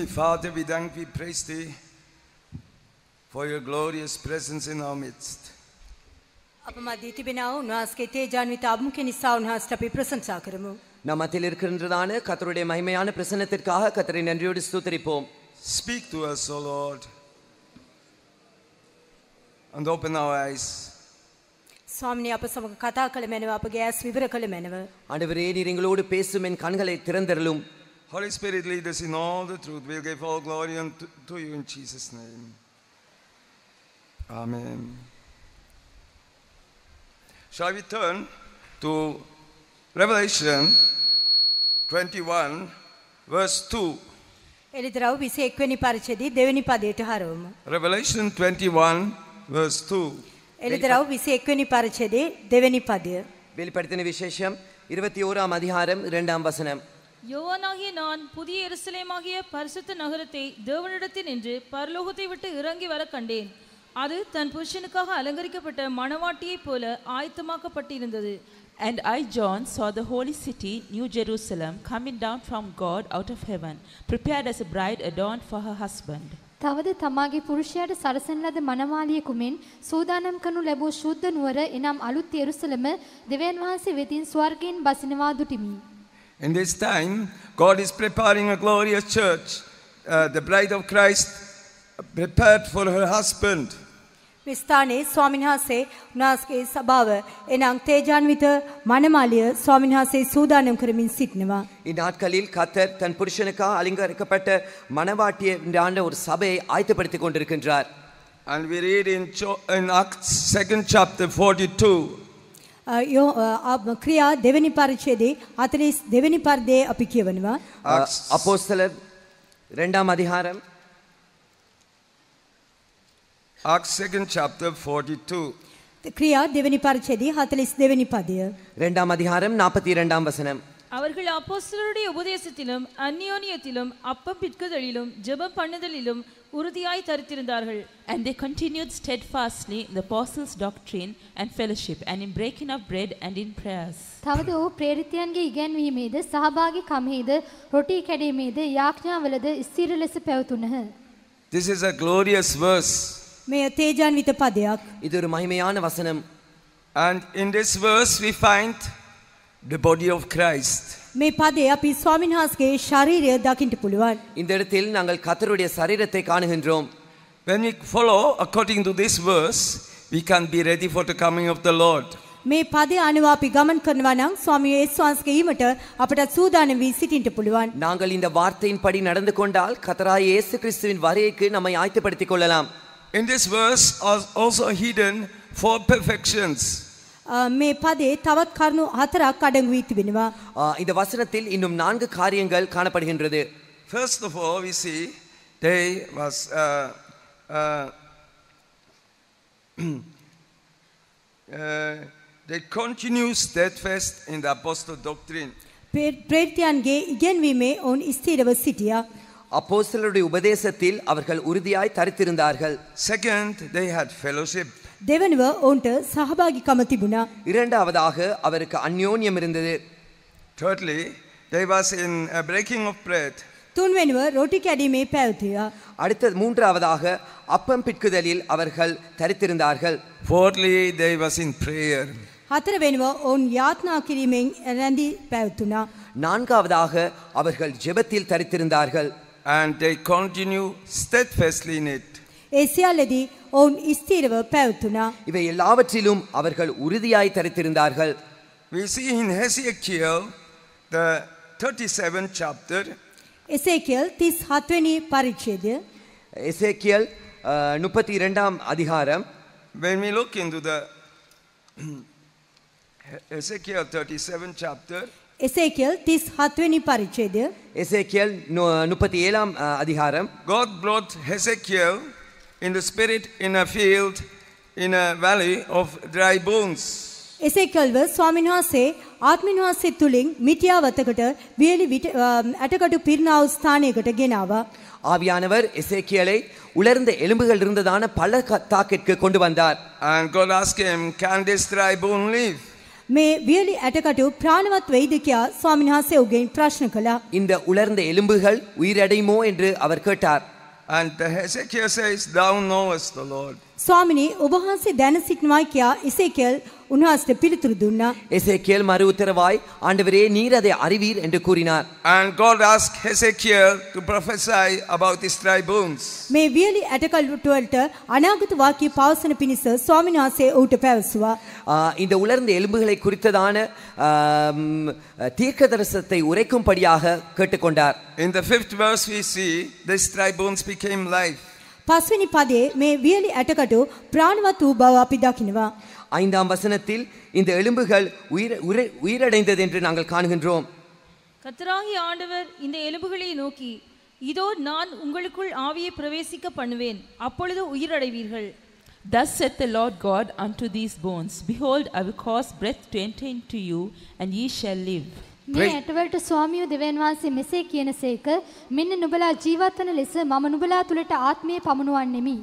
Heavenly Father, we thank thee, praise you for your glorious presence in our midst. Apamaditi binau, nuaske te janwita ke nisau nuhastapi presence akramu. Nama telir kerindradane, katrode mahime yane presence tir kah, katrin enriodistu Speak to us, O Lord, and open our eyes. Swamini apasamaka katha kalamenu apagayas vivra kalamenu. Ande vire ni ringlo pesu men kan galay Holy Spirit, lead us in all the truth. We'll give all glory unto, to you in Jesus' name. Amen. Shall we turn to Revelation 21, verse 2? Revelation 21 verse 2. யோவானாகிய நான் புதிய எருசலேமாகிய பரிசுத்த நகரத்தை தேவனிடத்தில் நின்று பரலோகத்தை விட்டு இறங்கி வர கண்டேன் அது தன் புருஷனுக்காக அலங்கரிக்கப்பட்ட மணவாட்டியைப் போல ஆயத்தமாக்கப்பட்டிருந்தது And I, John, saw the holy city, New Jerusalem, coming down from God out of heaven, prepared as a bride adorned for her husband. තවද තමාගේ පුරුෂයාට සරසන ලද මනමාලියෙකුමෙන් සූදානම් කනු ලැබූ ශුද්ධ නුවර එනම් අලුත් එරුසලම දෙවියන් වහන්සේ වෙතින් ස්වර්ගයෙන් බසිනවා In this time, God is preparing a glorious church, uh, the bride of Christ, prepared for her husband. இந்நாட்களில் கத்தர் தன் புருஷனுக்காக அலங்கரிக்கப்பட்ட மனவாட்டியான ஒரு சபையை ஆயத்தப்படுத்திக் கொண்டிருக்கின்றார் ක්‍රියා දෙවැනි පරිච්ඡේදේ 42 දෙවැනි පරිදේ අපි කියවනවා. අපෝස්තලர் இரண்டாம் அதிகாரம் Acts second chapter 42 ක්‍රියා දෙවැනි පරිච්ඡේදේ 42 වෙනි පදය. இரண்டாம் அதிகாரம் 42 වසனம் அவர்கள் அப்போஸ்தலருடைய உபதேசத்திலும் அந்நியோனியத்திலும் அப்பம் ஜெபம் பண்ணுதலிலும் உறுதியாய் தரித்திருந்தார்கள் and they continued steadfastly in the apostles doctrine and fellowship and in breaking of bread and in prayers තවද ඔහු ප්‍රේරිතයන්ගේ ඉගැන්වීමේද සහභාගීකමේද රොටි කැඩීමේද යාඥාවලද ස්ථිර ලෙස පැවතුණහ this is a glorious verse මේ තේජාන්විත පදයක් இது ஒரு மகிமையான and in this verse we find the body of Christ මේ පදේ අපි ස්වාමීන් වහන්සේගේ ශරීරය දකින්න පුළුවන්. இந்த இடத்தில் நாங்கள் கர்த்தருடைய சரீரத்தை காணுகின்றோம். When we follow according to this verse, we can be ready for the coming of the Lord. මේ පදේ අනුව අපි ගමන් කරනවා නම් ස්වාමී යේසුස් වහන්සේගේ ඊමට අපට සූදානම් වී සිටින්න පුළුවන්. நாங்கள் இந்த வார்த்தையின்படி நடந்து கொண்டால் கர்த்தராய் இயேசு கிறிஸ்துவின் வருகைக்கு நம்மை ஆயத்தப்படுத்திக் கொள்ளலாம். In this verse are also hidden four perfections. මේ පදේ තවත් කරුණු හතරක් අඩංගු වී තිබෙනවා. இந்த வசனத்தில் இன்னும் நான்கு காரியங்கள் காணப்படுகின்றது. First of all we see they was uh, uh, they continue steadfast in the apostle doctrine. ප්‍රේරිතයන්ගේ ඉගෙනීමේ ඔවුන් ස්ථිරව සිටියා. அப்போஸ்தலருடைய உபதேசத்தில் அவர்கள் உறுதியாய் தரித்திருந்தார்கள் செகண்ட் தே ஹட் ஃபெலோஷிப் தேவனுவ ஓன்ட சகபாகி கமத்தி புனா இரண்டாவதாக அவருக்கு அந்யோன்யம் இருந்தது Totally, they was in a breaking of bread. துன்வெனுவ roti மே பேவுத்தியா அடுத்த மூன்றாவதாக அப்பம் பிட்குதலில் அவர்கள் தரித்திருந்தார்கள் Fourthly, they was in prayer. ஹத்திர வேணுவ ஓன் யாத்னா கிரிமே ரந்தி பேவுத்துனா நான்காவதாக அவர்கள் ஜெபத்தில் தரித்திருந்தார்கள் And they continue steadfastly in it. எசியாலதி ஓம் இஸ்திரவ ස්ථීරව இவை எல்லாவற்றிலும் அவர்கள் உறுதியாய் தரித்திருந்தார்கள். We see in Hezekiel the 37th chapter this 37 வெனி பரிச்சேது Nupati Rendam அதிகாரம் when we look into the Ezekiel 37th chapter எசேக்கியல் 37 வெனி பரிச்சேது எசேக்கியல் 37ஆம் அதிகாரம் God brought Ezekiel in the spirit in a field in a valley of dry bones. එසේකල්ව ස්වාමීන් වහන්සේ ආත්මින් තුලින් මිටියාවතකට වියලි ඇටකටු පිරිනා ස්ථානයකට ගෙනාවා. ஆவியானவர் எசேக்கியலை உலர்ந்த எலும்புகள் இருந்ததான பல தாக்கிற்கு கொண்டு வந்தார் And God asked him, can this dry bone live? මේ වියලි ඇටකටු ප්‍රාණවත් වෙයිද කියා ස්වාමීන් උගෙන් ප්‍රශ්න කළා. இந்த உலர்ந்த எலும்புகள் உயிரடையுமோ என்று அவர் கேட்டார். And Hezekiah says, Thou knowest the Lord. ස්වාමිනී ඔබහන්සේ දැන සිටනවා කියා ඉසේකෙල් උන්වහන්සේට පිළිතුරු දුන්නා. එසේකියල් මறு உத்தரவாய் ஆண்டவரே நீர் அதை அறிவீர் என்று கூறினார். And God asked Hezekiah to prophesy about his dry bones. මේ වියලි ඇටකල්ලුට වලට අනාගත වාක්‍ය පවසන පිණිස ස්වාමීන් වහන්සේ ඌට පැවසුවා. இந்த உலர்ந்த எலும்புகளை குறித்ததான தீர்க்கதரிசனத்தை உரைக்கும்படியாக கேட்டுக்கொண்டார். In the fifth verse we see these dry bones became life. පස්වෙනි පදයේ මේ වියලි ඇටකටු ප්‍රාණවත් වූ බව අපි දකිනවා. ஐந்தாம் வசனத்தில் இந்த எலும்புகள் உயிர் உயிரடைந்தது என்று நாங்கள் காண்கின்றோம் கத்தராகி ஆண்டவர் இந்த எலும்புகளை நோக்கி இதோ நான் உங்களுக்குள் ஆவியை பிரவேசிக்க பண்ணுவேன் அப்பொழுது உயிரடைவீர்கள் Thus saith the Lord God unto these bones, Behold, I will cause breath to enter into you, and ye shall live. මේ ඇටවලට ස්වාමිය දෙවන් වහන්සේ මෙසේ කියනසේක මෙන්න නුඹලා ජීවත් වන ලෙස මම නුඹලා තුලට ආත්මය පමුණුවන්නෙමි.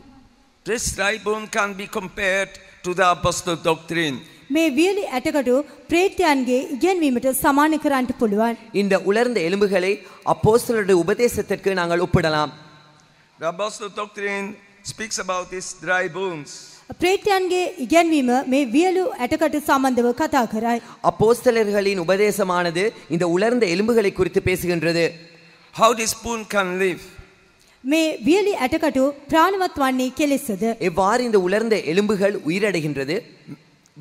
This ribbon can be compared to the apostle doctrine. මේ වියලි ඇටකඩු ප්‍රේතයන්ගේ ඉගැන්වීමට සමාන කරන්න පුළුවන්. இந்த உலர்ந்த எலும்புகளை அப்போஸ்தலருடைய உபதேசத்திற்கு நாங்கள் ஒப்பிடலாம். The apostle doctrine speaks about these dry bones. ප්‍රේතයන්ගේ ඉගැන්වීම மே வியலு ඇටකට සම්බන්ධව කතා කරයි. அப்போஸ்தலர்களின் உபதேசமானது இந்த உலர்ந்த எலும்புகளை குறித்து பேசுகின்றது. How this spoon can live. மே வியலி ඇටකටු ප්‍රාණවත් වන්නේ කෙලෙසද? எவ்வாறு இந்த உலர்ந்த எலும்புகள் உயிரடைகின்றது?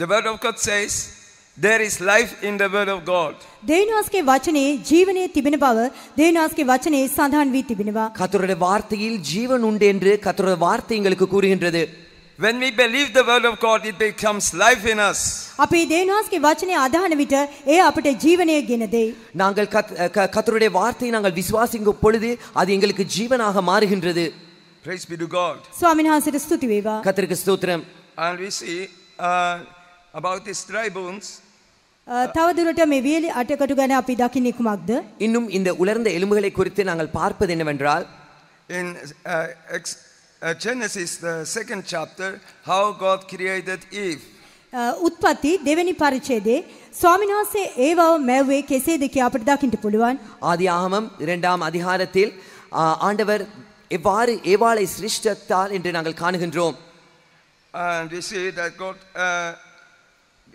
The word of God says there is life in the word of God. தேவனாஸ்கே வச்சனே ஜீவனே திபின பவ தேவனாஸ்கே வச்சனே சந்தான் வீ திபினவா கர்த்தருடைய வார்த்தையில் ஜீவன் உண்டு என்று கர்த்தருடைய வார்த்தை எங்களுக்கு கூறுகின்றது. when we believe the word of God, it becomes life in us. අපි දේනාස්ගේ වචනේ අදහන විට ඒ අපට ජීවනය ගෙන நாங்கள் கர்த்தருடைய வார்த்தையை நாங்கள் விசுவாசிக்கும் பொழுது அது எங்களுக்கு ஜீவனாக மாறுகின்றது. Praise be to God. ස්වාමින්වහන්සේට ස්තුති වේවා. கர்த்தருக்கு ஸ்தோத்திரம். And we see uh, about these dry bones තවදුරට මේ වියලි අටකටු ගැන අපි දකින්නේ කුමක්ද? இன்னும் இந்த உலர்ந்த எலும்புகளை குறித்து நாங்கள் பார்ப்பது என்னவென்றால் in uh, uh, Genesis, the second chapter, how God created Eve. Utpati, Devani Parichede, Swaminase, Eva, Mewe, Kese, the Kiapadak into Puluan, Adi Aham, Rendam, Adiharatil, Andavar, Evari, Eva is Rishtatal into Nagal Kanakan And we see that God uh,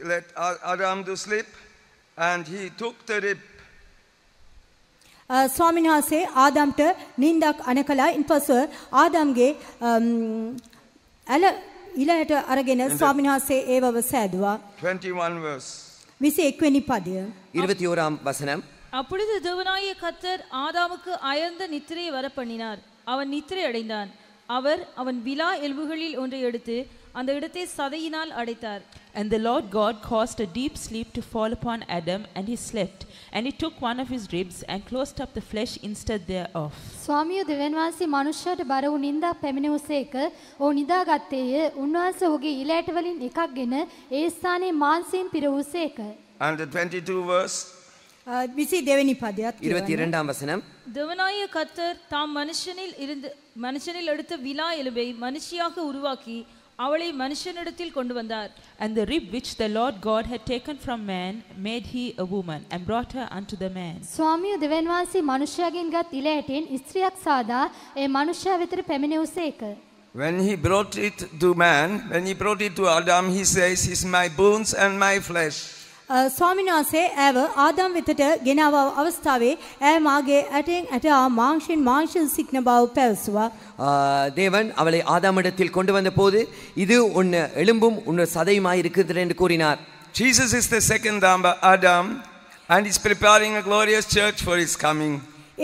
let Adam to sleep, and he took the rib. ස්වාමින්වහන්සේ ආදම්ට නින්දක් අණ කළා. ඉන්පසු அல ඇල ඉලයට අරගෙන ස්වාමින්වහන්සේ ඒවව සෑදුවා. 21 verse 21 වෙනි පදය 21 ஓராம் வசனம் அப்பொழுது தேவனாகிய கத்தர் ஆதாமுக்கு அயர்ந்த நித்திரையை வர பண்ணினார் அவன் நித்திரை அடைந்தான் அவர் அவன் விழா எலும்புகளில் ஒன்றை எடுத்து அந்த இடத்தை சதையினால் அடைத்தார் And the Lord God caused a deep sleep to fall upon Adam, and he slept. and he took one of his ribs and closed up the flesh instead thereof. Swamiyo divenvasi manushyata baravu ninda peminu seka o nida gatteye unvasa oge ilat valin ekak gena e sthane maansin piravu seka. And the 22 verse Uh, அவளை மனுஷனிடத்தில் கொண்டு வந்தார் and the rib which the lord god had taken from man made he a woman and brought her unto the man ස්වාමිය දෙවන්වාසී මනුෂ්‍යයගෙන් ගත් ඉලයටින් ස්ත්‍රියක් සාදා ඒ මනුෂ්‍යයා වෙතට පැමිණෙවසේක When he brought it to man, when he brought it to Adam, he says, He's my bones and my flesh. ස්වාමිනාසේ ඇව Adam වෙතට ගෙනාව අවස්ථාවේ ඇ මාගේ ඇටෙන් ඇට මාංශෙන් මාංශෙන් සික්න බව පැවසුවා. தேவன் அவளை ஆதாமிடத்தில் கொண்டு வந்த போது இது உன் எலும்பும் உன் சதையுமாய் இருக்குது என்று கூறினார் Jesus is the second Adam and he's preparing a glorious church for his coming.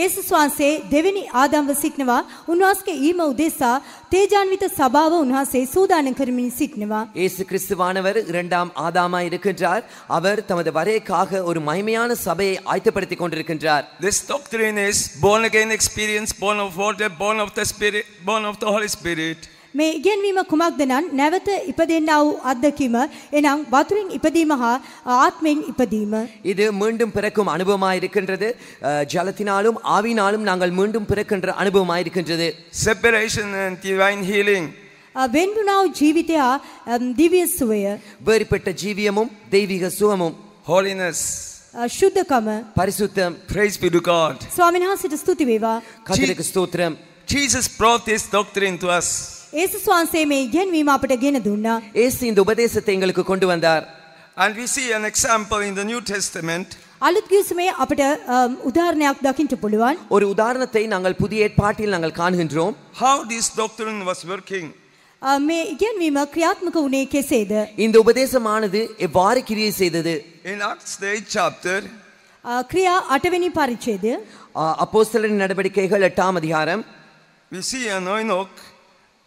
ඒසුස් වහන්සේ දෙවෙනි ආදම්ව සිටිනවා. උන්වහන්සේගේ ඊම උදෙසා தேஜான்வித சபாவ உன்வாசே சூதானம் கருமினி சிட்னவா இயேசு கிறிஸ்துவானவர் இரண்டாம் ஆதாமா இருக்கின்றார் அவர் தமது வரைக்காக ஒரு மகிமையான சபையை ஆயத்தப்படுத்திக் கொண்டிருக்கின்றார் This doctrine is born again experience born of water born of the spirit born of the holy spirit මේ ඉගෙන්වීම කුමක්ද නම් නැවත ඉපදෙන්නව අද්දකීම එනම් වතුරින් ඉපදීම හා ආත්මෙන් ඉපදීම இது மீண்டும் பிறக்கும் அனுபவமாய் இருக்கின்றது ஜலத்தினாலும் ஆவினாலும் நாங்கள் மீண்டும் பிறக்கின்ற அனுபவமாய் இருக்கின்றது செப்பரேஷன் அண்ட் டிவைன் ஹீலிங் வெண்டுனாவ் ஜீவிதயா திவ்ய சுவய வேறுபட்ட ஜீவியமும் தெய்வீக சுவமும் ஹோலினஸ் சுத்தகம பரிசுத்தம் பிரைஸ் பீ டு காட் சுவாமிநாதர் ஸ்துதி வேவா கர்த்தருக்கு ஸ்தோத்திரம் Jesus brought this doctrine to us. ஏசு சுவாமியே ஏன் வீம அப்பட கேன துண்ணா ஏசு இந்த உபதேசத்தை எங்களுக்கு கொண்டு வந்தார் and we see an example in the new testament அலுத் கீசுமே அப்பட உதாரணையாக தக்கின்ற புலுவான் ஒரு உதாரணத்தை நாங்கள் புதிய ஏற்பாட்டில் நாங்கள் காண்கின்றோம் how this doctrine was working மே ஏன் வீம கிரியாத்மக உனே கேசேத இந்த உபதேசமானது எவ்வாறு கிரியை செய்தது in acts the chapter கிரியா அட்டவெனி பரிச்சேது அப்போஸ்தலரின் நடவடிக்கைகள் 8 அதிகாரம் we see anoinok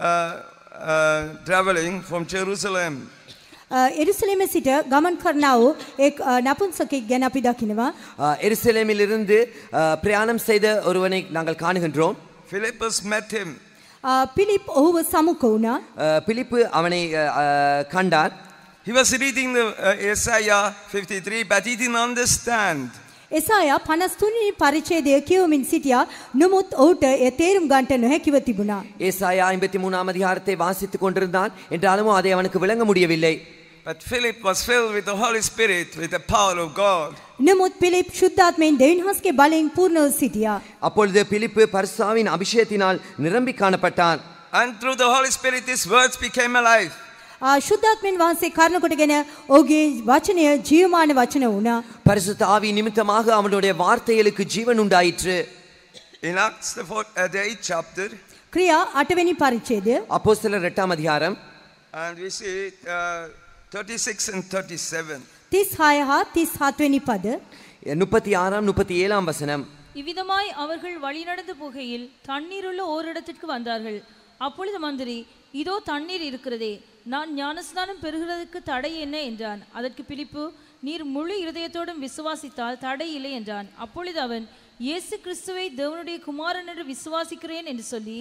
Uh, uh, traveling from Jerusalem. எருசலேமை සිට ek කරනව ඒ நபுன்சக்கை අපි දකිනවා எருசலேமிலிருந்து uh, பிரயாணம் செய்த ஒருவனை நாங்கள் காணுகின்றோம் Philippus met him Philip ඔහුව Samukona. Philip amani அவனை He was reading the Isaiah 53 but he didn't understand එසායා පනස්තුනි පරිච්ඡේදය කියවමින් සිටියා. නමුත් ඔහුට එය තේරුම් ගන්නට නොහැකිව තිබුණා. ஏசாயா ஐம்பத்தி மூணாம் அதிகாரத்தை வாசித்துக் கொண்டிருந்தான் என்றாலும் அதை அவனுக்கு விளங்க முடியவில்லை But Philip was filled with the Holy Spirit, with the power of God. නමුත් පිලිප් ශුද්ධාත්මයෙන් දෙවියන්වහන්සේගේ බලයෙන් පූර්ණව සිටියා. அப்பொழுது பிலிப்பு பரிசாவின் அபிஷேகத்தினால் நிரம்பி காணப்பட்டான் And through the Holy Spirit, his words became alive. ಆ ಶುದ್ಧಾತ್ಮನ ವಾಸೆ ಕಾರಣ ஓகே வச்சனைய ஜீவமான ಜೀವಮಾನ உணா பரிசு தாவி நிமித்தமாக அவனுடைய வார்த்தைகளுக்கு ஜீவன் உண்டாயிற்று இன் Acts, the, fourth, uh, the eighth chapter, பரிச்சேது ಅಟವೆನಿ ಪರಿಚೇದ ரெட்டாம் அதிகாரம் and we see thirty uh, 36 and 37. ತಿಸ್ ಹಾಯ ಹಾ ತಿಸ್ ಹಾತ್ವೆನಿ ಪದ முப்பத்தி ஆறாம் முப்பத்தி ஏழாம் வசனம் இவ்விதமாய் அவர்கள் வழிநடந்து போகையில் உள்ள ஓரிடத்திற்கு வந்தார்கள் அப்பொழுது மந்திரி இதோ தண்ணீர் இருக்கிறதே நான் ஞானஸ்நானம் பெறுகிறதுக்கு தடை என்ன என்றான் அதற்கு பிலிப்பு நீர் முழு இருதயத்தோடும் விசுவாசித்தால் தடை இல்லை என்றான் அப்பொழுது அவன் இயேசு கிறிஸ்துவை தேவனுடைய குமாரன் என்று விசுவாசிக்கிறேன் என்று சொல்லி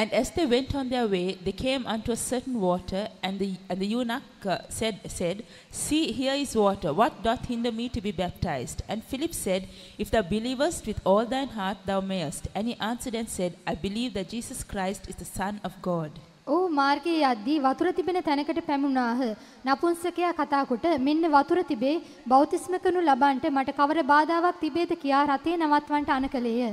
And as they went on their way, they came unto a certain water, and the, and the eunuch uh, said, said, See, here is water. What doth hinder me to be baptized? And Philip said, If thou believest with all thine heart, thou mayest. And he answered and said, I believe that Jesus Christ is the Son of God. ඔහු මාර්ගයේ යද්දී වතුර තිබෙන තැනකට පැමුණාහ. නපුංසකයා කතාකොට මෙන්න වතුර තිබේ බෞතිස්ම කනු ලබන්ට මට කවර බාධාවක් තිබේද කියා රතේ නවත්වන්ට අනකලේය.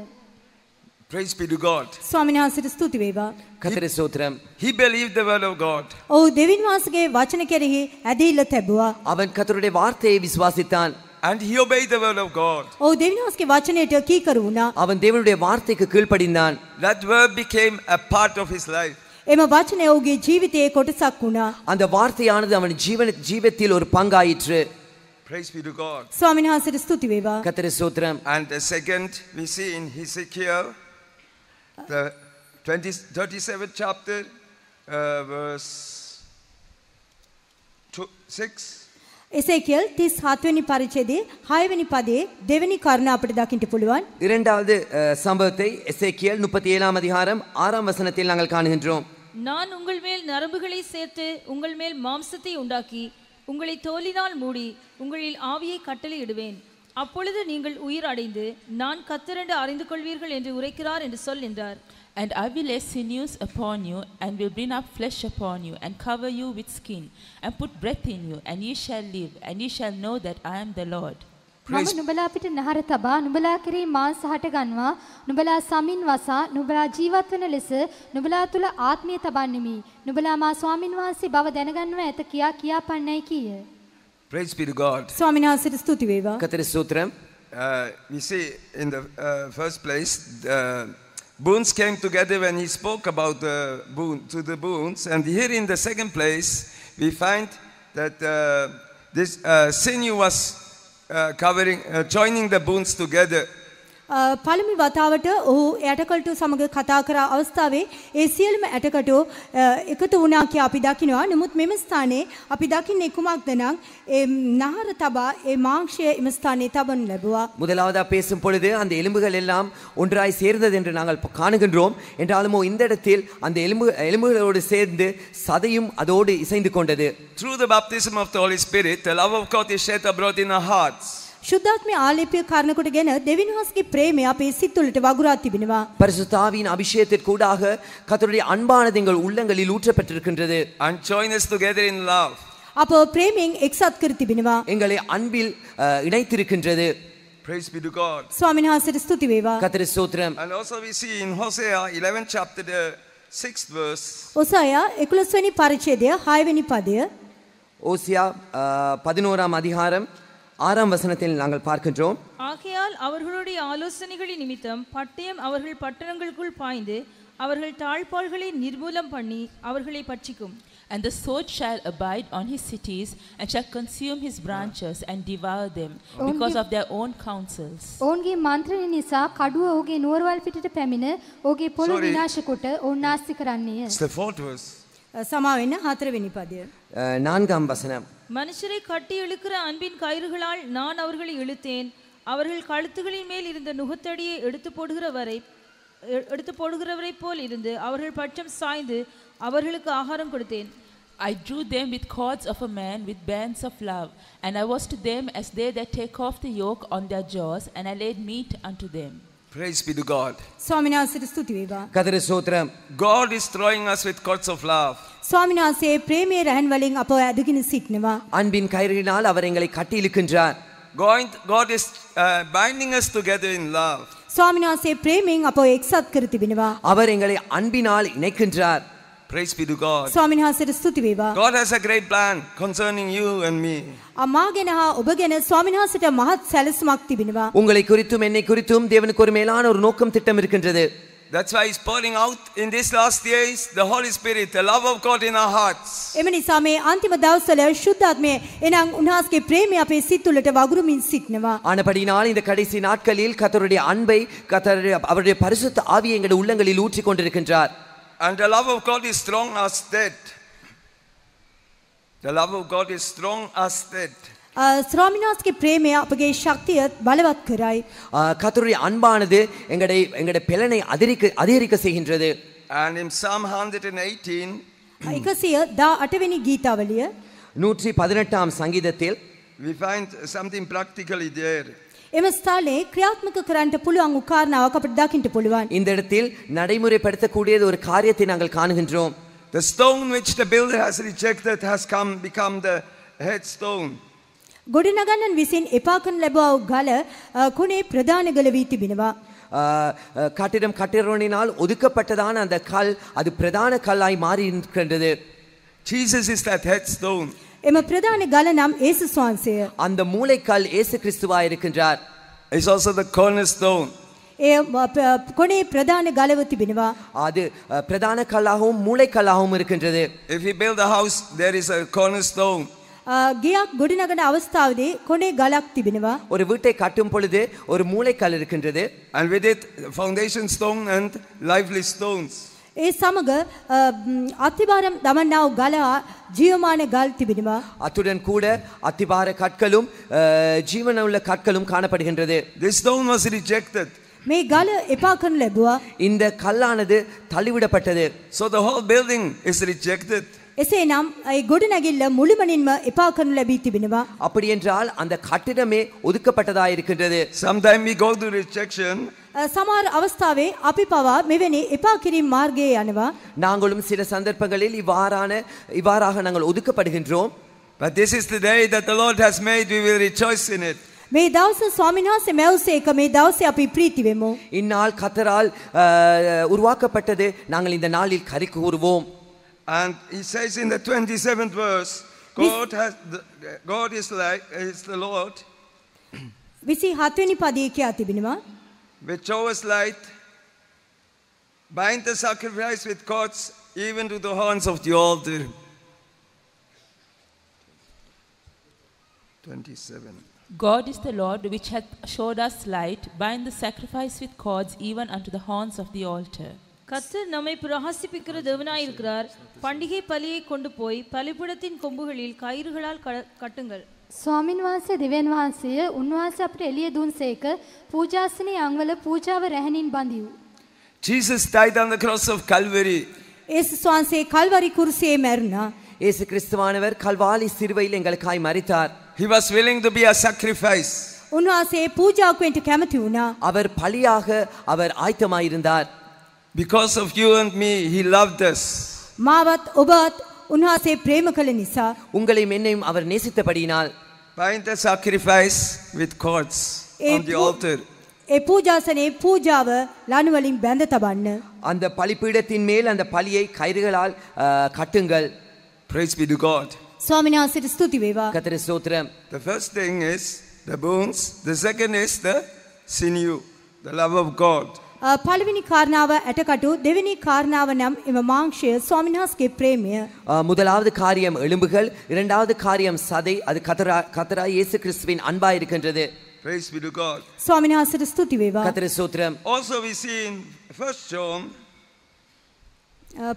Praise be to God. ස්වාමීන් වහන්සේට ස්තුති වේවා. කතර සූත්‍රම්. He believed the word of God. ඔහු දෙවින් වහන්සේගේ වචන කෙරෙහි ඇදහිල්ල තැබුවා. அவன் கர்த்தருடைய வார்த்தையை விசுவாசித்தான். And he obeyed the word of God. ஓ தேவனுடைய வார்த்தைக்கு கீழ்ப்படிந்தான். அவன் தேவனுடைய வார்த்தைக்கு கீழ்ப்படிந்தான். That word became a part of his life. එම වචනය ඔහුගේ ජීවිතයේ කොටසක් වුණා. அந்த வார்த்தையானது அவன் ஜீவன ஜீவத்தில் ஒரு பங்காயிற்று Praise be to God. ස්වාමීන් වහන්සේට ස්තුති වේවා. කතර සූත්‍රම්. And the second we see in Ezekiel the 20, 37th chapter uh, verse 2, 6 එසේකෙල් 37 වෙනි පරිච්ඡේදයේ 6 වෙනි පදයේ දෙවෙනි කරුණ අපිට දකින්න පුළුවන්. இரண்டாவது சம்பவத்தை எசேக்கியல் 37ஆம் அதிகாரம் 6ஆம் வசனத்தில் நாங்கள் காணுகின்றோம். நான் உங்கள் மேல் நரம்புகளை சேர்த்து உங்கள் மேல் மாம்சத்தை உண்டாக்கி உங்களை தோலினால் மூடி உங்களில் ஆவியை கட்டளையிடுவேன் அப்பொழுது நீங்கள் உயிர் அடைந்து நான் கத்திரண்டு அறிந்து கொள்வீர்கள் என்று உரைக்கிறார் என்று சொல் என்றார் And I will lay sinews upon you, and will bring up flesh upon you, and cover you with skin, and put breath in you, and ye shall live, and ye shall know that I am the Lord. මම නුඹලා අපිට නහර Praise be to God uh, see in the uh, first place the uh, boons came together when he spoke about the boon to the boons and here in the second place we find that uh, this uh, sinew was uh, covering, uh, joining the boons together පළමි වතාවට ඔහු ඇටකටු සමඟ කතා කර අවස්ථාවේ ඒ සියලුම ඇටකටු එකතු වුණා කිය අපි දකිනවා. නමුත් මෙම ස්ථානයේ අපි දකින්නේ කුමක්ද නම් ඒ නහර තබා ඒ මාංශය இம் ස්ථානයේ தபன் ලැබුවා முதலாவதாக පේසම් பொழுது අන්ද එළඹුගල් எல்லாம் ஒன்றாய் சேர்ந்தது என்று நாங்கள் காணுகின்றோம் என்றாலும் இந்த இடத்தில் அந்த எலும்பு எலும்புகளோடு சேர்ந்து சதையும் அதோடு இசைந்து கொண்டது Through the baptism of the Holy Spirit, the love of God is shed abroad in our hearts. ශුද්ධාත්මය ආලේපය කාරණකොට ගැන දෙවිනිවස්ගේ ප්‍රේමය අපේ සිත්තුලට වගුරා තිබෙනවා. பரிசுத்தாவியின் அபிஷேகத்திற்கூடாக கர்த்தருடைய ஆனது எங்கள் உள்ளங்களில் ஊற்றப்பட்டிருக்கின்றது and join us together in love අප ප්‍රේමයෙන් එක්සත් කර තිබෙනවා. எங்களை அன்பில் அஹ், இணைத்திருக்கின்றது Praise be to God. ස්වාමීන් වහන්සේට ස්තුති වේවා. கத்திர சோத்திரம் And also we see in Hosea 11 chapter the 6th verse, ඔසයා 11 වෙනි පරිච්ඡේදය 6 වෙනි පදය ஓசியா பதினோராம் அதிகாரம் ஆறாம் வசனத்தில் நாங்கள் பார்க்கின்றோம் ஆகையால் அவர்களுடைய ஆலோசனைகளின் நிமித்தம் பட்டயம் அவர்கள் பட்டணங்களுக்குள் பாய்ந்து அவர்கள் தாழ்பால்களை நிர்மூலம் பண்ணி அவர்களை பட்சிக்கும் And the sword shall abide on his cities and shall consume his branches and devour them because of their own counsels. ඔවුන්ගේ මන්ත්‍රණ නිසා කඩුව ඔහුගේ නුවරවල් පිටට පැමිණ ඔහුගේ පොළ විනාශ කොට ඔවුන් නාස්ති It's the fourth verse. සමාවෙන්න හතරවෙනි පදය. நான்காம் வசனம் மனுஷரை கட்டி இழுக்கிற அன்பின் கயிறுகளால் நான் அவர்களை இழுத்தேன் அவர்கள் கழுத்துகளின் மேல் இருந்த நுகத்தடியை எடுத்து போடுகிற வரை எடுத்து போடுகிறவரை போல் இருந்து அவர்கள் பட்சம் சாய்ந்து அவர்களுக்கு ஆகாரம் கொடுத்தேன் I drew them with cords of a man with bands of love, and I was to them as they that take off the yoke on their jaws, and I laid meat unto them. Praise be to God. Kathare Sotra. God is throwing us with cords of love. Swaminase premier rahan valing apo adugin sitneva. Anbin kairinal avarengalai katti ilukkindrar. God, God is uh, binding us together in love. Swaminase premier apo eksat kiruthi binava. Avarengalai anbinal inaikkindrar. Praise be to God. ස්වාමින්වහන්සේට ස්තුති වේවා. God has a great plan concerning you and me. අමා ගැන හා ඔබ ගැන ස්වාමින්වහන්සේට මහත් සැලසුමක් තිබෙනවා. உங்களை குறித்தும் என்னை குறித்தும் தேவனுக்கு ஒரு மேலான ஒரு நோக்கம் திட்டம் இருக்கின்றது. That's why he's pouring out in these last days the Holy Spirit, the love of God in our hearts. එම නිසා මේ අන්තිම දවස්වල ශුද්ධාත්මය එනම් උන්වහන්සේගේ ප්‍රේමය අපේ සිත් තුළට වගුරුමින් සිටිනවා. ஆனபடியினால் இந்த கடைசி நாட்களில் கர்த்தருடைய அன்பை கர்த்தருடைய அவருடைய பரிசுத்த ஆவியை எங்களுடைய உள்ளங்களில் ஊற்றிக் கொண்டிருக்கின்றார். And the love of God is strong as dead. The love of God is strong as dead. ස්වාමිනාස්ගේ ප්‍රේමය අපගේ ශක්තිය බලවත් කරයි. කතුරුடைய அன்பானது எங்களை எங்களுடைய பெலனை அதிகரிக்க அதிகரிக்க செய்கின்றது. And in Psalm 118 ගීතාවලිය 118 ஆம் சங்கீதத்தில் we find something practically there. எமஸ்தாலே கிரியாத்மக கிரான்ட புழு அங்கு உட்கார்ந்து அவக்கப்பட்டதாக புழுவான் இந்த இடத்தில் நடைமுறைப்படுத்தக்கூடியது ஒரு காரியத்தை நாங்கள் காணுகின்றோம் The stone which the builder has rejected has come become the headstone. கொடிநகன் விசின் எபாக்கன் லெபாவ் கல குனே பிரதான கல வீத்தி கட்டிடம் கட்டிடறோனினால் ஒதுக்கப்பட்டதான அந்த கல் அது பிரதான கல்லாய் மாறி இருக்கின்றது Jesus is that headstone. எம பிரதான கால கலனம் இயேசு சுவாமியே அந்த மூளைக்கால் இயேசு கிறிஸ்துவா இருக்கின்றார் is also the corner stone ஏ கோனே பிரதான கலவத்தி பினவா அது பிரதான கல்லாகவும் மூளைக்கல்லாகவும் இருக்கின்றது if you build the house there is a corner stone கியாக் குடிநகர அவஸ்தாவதே கொனே கலாக் திபினவா ஒரு வீட்டை கட்டும் பொழுது ஒரு மூளைக்கல் இருக்கின்றது and with it foundation stone and lively stones ඒ සමග අතිභාரம் දමන්නාව ගලවා ජීවමාන ගල් තිබෙනවා. அத்துடன் கூட அத்திபார கற்களும் ஜீவனமுள்ள கற்களும் காணப்படுகின்றது. This stone was rejected. මේ ගල එපා කරනු ලැබුවා. இந்த கல்லானது தள்ளிவிடப்பட்டது. So the whole building is rejected. එසේනම් ඒ ගොඩනැගිල්ල මුළුමනින්ම එපා කරනු ලැබී තිබෙනවා. அப்படி என்றால் அந்த கட்டிடமே ஒதுக்கப்பட்டதாய் இருக்கின்றது. Sometimes we go to rejection சமார் අවස්ථාවේ அபிபாவா පවා මෙවැනි மார்கே කිරීම් நாங்களும் சில சந்தர்ப்பங்களில் இவ்வாறான இவ்வாறாக நாங்கள் ஒதுக்கப்படுகின்றோம் But this is the day that the Lord has made. We will rejoice in it. මේ දවස ස්වාමීන් වහන්සේ මැවුසේක මේ දවසේ අපි ප්‍රීති වෙමු. இந்நாள் கத்தரால் அஹ், உருவாக்கப்பட்டது நாங்கள் இந்த நாளில் கறி கூறுவோம் And he says in the 27th verse, God, has, the- God is like, is the Lord, 27 වෙනි පදයේ කියා තිබෙනවා which us light, bind the sacrifice with cords, even to the horns of the altar. 27. God is the Lord which hath showed us light, bind the sacrifice with cords even unto the horns of the altar. கர்த்தர் நம்மை பிரகாசிப்பிக்கிற தேவனாயிருக்கிறார் பண்டிகை பலியை கொண்டு போய் பலிபுடத்தின் கொம்புகளில் கயிறுகளால் கட்டுங்கள் ස්වාමින් වහන්සේ දෙවෙන් වහන්සේ උන්වහන්සේ අපට එළිය දුන්සේක පූජාසනී අංගවල පූජාව රැහෙනින් බඳිව්. Jesus died on the cross of Calvary. இயேசு சுவான்சே கல்வரி குருசியை மறுனா இயேசு கிறிஸ்துவானவர் கல்வாலி சிறுவையில் எங்களுக்காய் maritar. He was willing to be a sacrifice. උන්වහන්සේ පූජාවෙන්ට කැමති වුණා. அவர் பலியாக அவர் ஆயத்தமாயிருந்தார். Because of you and me he loved us. මාවත් ඔබත් உன்னாசே பிரேமகல நிசா உங்களை என்னையும் அவர் நேசித்தபடியினால் bind the sacrifice with cords on the altar ஏ பூஜாசனே பூஜாவ லானுவலின் பேந்த தபன்னு அந்த பலிபீடத்தின் மேல் அந்த பலியை கயிறுகளால் கட்டுங்கள் பிரைஸ் பி டு காட் சுவாமிநாத சிறு ஸ்துதி வேவா கத்திர ஸ்தோத்திரம் the first thing is the bones the second is the sinew the love of God පළවෙනි කාරණාව ඇටකටු දෙවෙනි කාරණාව නම් එම මාංශය ස්වාමිනාස්ගේ ප්‍රේමය முதலாவது காரியம் எலும்புகள் இரண்டாவது காரியம் சதை அது கத்தரா கத்தரா இயேசு கிறிஸ்துவின் அன்பா இருக்கின்றது Praise be to God. சுவாமிநாசர் ஸ்துதி வேவா கத்திர சூத்திரம் Also we see in first John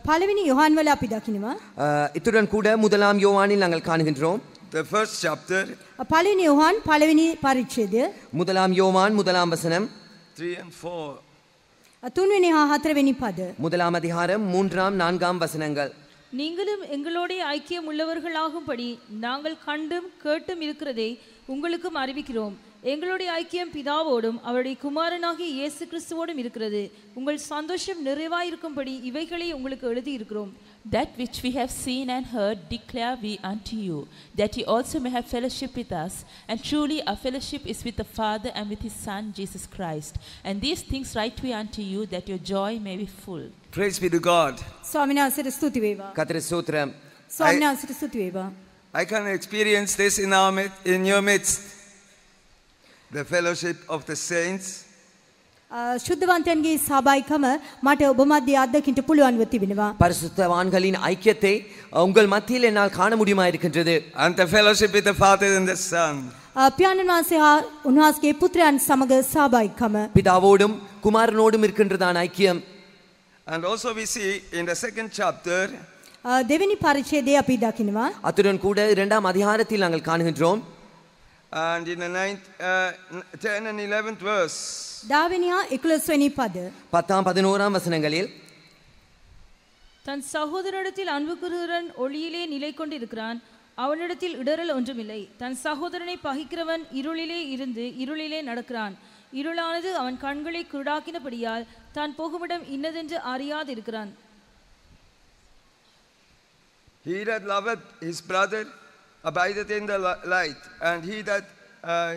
பலவினி யோவான் வல අපි දකිනවා இத்துடன் கூட முதலாம் யோவானில் நாங்கள் காணுகின்றோம் The first chapter பலவினி யோவான் பலவினி பரிச்சேது முதலாம் யோவான் முதலாம் வசனம் 3 and 4 முதலாம் அதிகாரம் மூன்றாம் நான்காம் வசனங்கள் நீங்களும் எங்களோட ஐக்கியம் உள்ளவர்களாகும்படி நாங்கள் கண்டும் கேட்டும் இருக்கிறதை உங்களுக்கும் அறிவிக்கிறோம் எங்களுடைய ஐக்கியம் பிதாவோடும் அவருடைய குமாரனாகிய இயேசு கிறிஸ்துவோடும் இருக்கிறது உங்கள் சந்தோஷம் நிறைவாயிருக்கும்படி இவைகளை உங்களுக்கு எழுதியிருக்கிறோம் that which we have seen and heard declare we unto you, that ye also may have fellowship with us. And truly our fellowship is with the Father and with his Son, Jesus Christ. And these things write we unto you, that your joy may be full. Praise be to God. So Sutra. I, I can experience this in, our, in your midst, the fellowship of the saints. சுத்தவாந்தன்கி சாபாய்க்கம மாட்டே உபமாத்திய அத்தக்கின்ற புள்ளுவான் வத்தி வினுவா பரசுத்தவான்களின் ஐக்கியத்தை உங்கள் மத்தியில் என்னால் காண முடியுமா இருக்கின்றது அந்த fellowship with father and the son பியானன் வாசியா உன்னாஸ்கே புத்திரன் சமக சாபாய்க்கம பிதாவோடும் குமாரனோடும் இருக்கின்றதான் ஐக்கியம் and also we see in the second chapter தேவனி பரிச்சேதே அப்படி தாக்கினுவா அத்துடன் கூட இரண்டாம் அதிகாரத்தில் நாங்கள் காணுகின்றோம் And in the ninth, uh, 10 and 11th verse. දාවෙනියා 11 වෙනි පද. 10 வசனங்களில் தன் சகோதரனிடத்தில் அன்பு ஒளியிலே நிலை கொண்டிருக்கிறான் அவனிடத்தில் இடரல் ஒன்றுமில்லை தன் சகோதரனை பகிக்கிறவன் இருளிலே இருந்து இருளிலே நடக்கிறான் இருளானது அவன் கண்களை குருடாக்கினபடியால் தான் போகுமிடம் இன்னதென்று அறியாதிருக்கிறான் He that loveth his brother abideth in the light, and he that uh,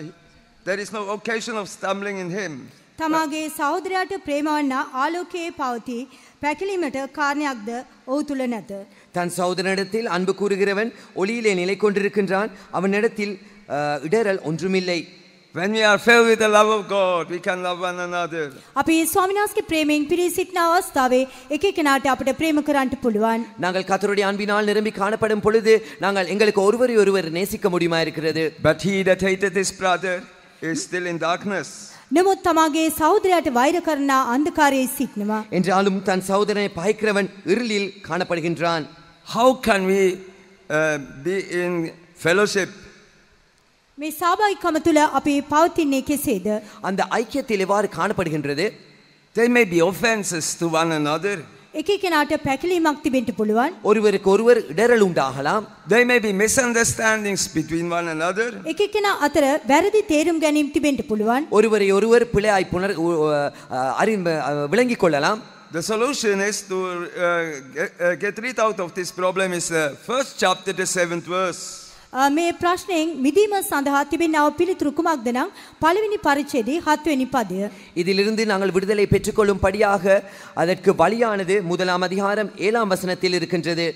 there is no occasion of stumbling in him. තමාගේ සහෝදරයාට ප්‍රේමවන්න ආලෝකයේ පවති පැකිලීමට කාරණයක්ද ඔහු තුළ නැත. தன் சகோதரனிடத்தில் அன்பு கூறுகிறவன் ஒளியிலே நிலை கொண்டிருக்கின்றான் அவனிடத்தில் இடரல் ஒன்றுமில்லை When we are filled with the love of God, we can love one another. අපි ස්වාමිනාස්ගේ ප්‍රේමයෙන් පිරී සිටින අවස්ථාවේ එක එකනාට අපිට ප්‍රේම කරන්න පුළුවන්. நாங்கள் கர்த்தருடைய அன்பினால் நிரம்பி காணப்படும் பொழுது நாங்கள் எங்களுக்கு ஒருவரை ஒருவர் நேசிக்க But he that hated this brother is still in darkness. නමුත් තමාගේ සහෝදරයාට වෛර කරන අන්ධකාරයේ සිටිනවා. என்றாலும் தன் சகோதரனை How can we uh, be in fellowship මේ සහභාගිකම තුළ අපි පවතින්නේ කෙසේද? அந்த ஐக்கியத்தில் எவ்வாறு காணப்படுகின்றது? They may be offenses to one another. එක එක්කෙනාට පැකිලීමක් තිබෙන්න පුළුවන්. ஒருவருக்கு ஒருவர் இடறல் உண்டாகலாம். They may be misunderstandings between one another. එක එක්කෙනා අතර වැරදි තේරුම් ගැනීම් තිබෙන්න පුළුවන්. ஒருவரை ஒருவர் பிழையாய் புனர் விளங்கிக் கொள்ளலாம். The solution is to uh, get, uh, get rid out of this problem is the first chapter, the seventh verse. මේ ප්‍රශ්නයෙන් මිදීම සඳහා තිබෙනව පිළිතුරු කුමක්ද නම් පළවෙනි පරිච්ඡේදයේ 7 වෙනි පදය. இதிலிருந்து நாங்கள் விடுதலை படியாக அதற்கு வழியானது முதலாம் அதிகாரம் ஏழாம் வசனத்தில் இருக்கின்றது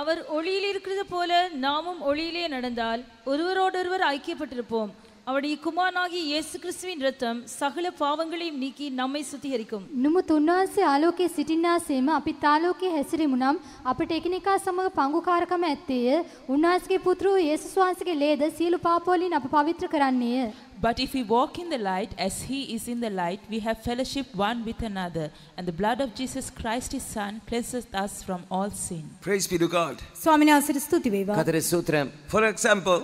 அவர் ஒளியில் இருக்கிறது போல நாமும் ஒளியிலே நடந்தால் ஒருவரோடொருவர் ஐக்கியப்பட்டிருப்போம் அவருடைய குமாரனாகிய இயேசு கிறிஸ்துவின் ரத்தம் சகல பாவங்களையும் நீக்கி நம்மை சுத்திகரிக்கும் නුමුත් උන්වහන්සේ ආලෝකයේ සිටින්නාසේම අපිත් ආලෝකයේ හැසිරෙමු නම් අපට එකිනෙකා සමග පංගුකාරකම ඇත්තේය. උන්වහන්සේගේ පුත්‍ර වූ යේසුස් වහන්සේගේ ලේද සියලු පාප වලින් අප පවිත්‍ර But if we walk in the light as he is in the light, we have fellowship one with another. And the blood of Jesus Christ, his son, cleanses us from all sin. Praise be to God. ස්වාමීන් වහන්සේට to වේවා. කතරේ සූත්‍රම්. For example,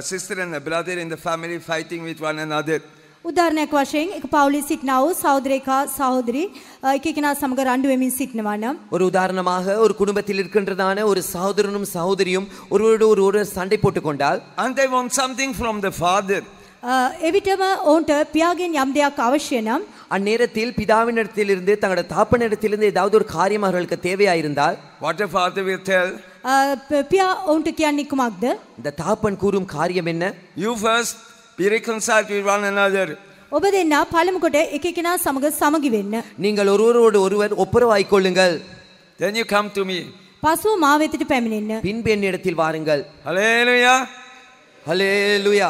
sister and a brother in the family fighting with one another. උදාරණයක් වශයෙන් එක පවුලේ සිටිනා වූ සහෝදරේකා සහෝදරි එක එකනා සමග රණ්ඩු වෙමින් සිටිනවා නම් ஒரு உதாரணமாக ஒரு குடும்பத்தில் இருக்கின்றதான ஒரு சகோதரனும் சகோதரியும் ஒருவரோடு ஒருவர் சண்டை போட்டுக் கொண்டால் and they want something from the father එවිටම ඔවුන්ට පියාගෙන් යම් දෙයක් අවශ්‍ය නම් அந்நேரத்தில் பிதாவினிடத்திலிருந்து தங்களோட தாப்பனிடத்திலிருந்து ஏதாவது ஒரு காரியம் அவர்களுக்கு தேவையாயிருந்தால் what if are will tell பியா உன்ட்டு கியான் நிக்குமாக்து இந்த தாப்பன் கூறும் காரியம் என்ன you first be reconciled with one another ඔබ දෙන්නා පළමුකොට එක කෙනා සමග සමගි நீங்கள் ஒருவரோடு ஒருவர் ஒப்புரவாய் கொள்ளுங்கள். Then you come to me. பசுவ மாவெத்திட்டு පැමිණෙන්න. பின்பு என்னிடத்தில் வாருங்கள். ஹalleluya. ஹalleluya.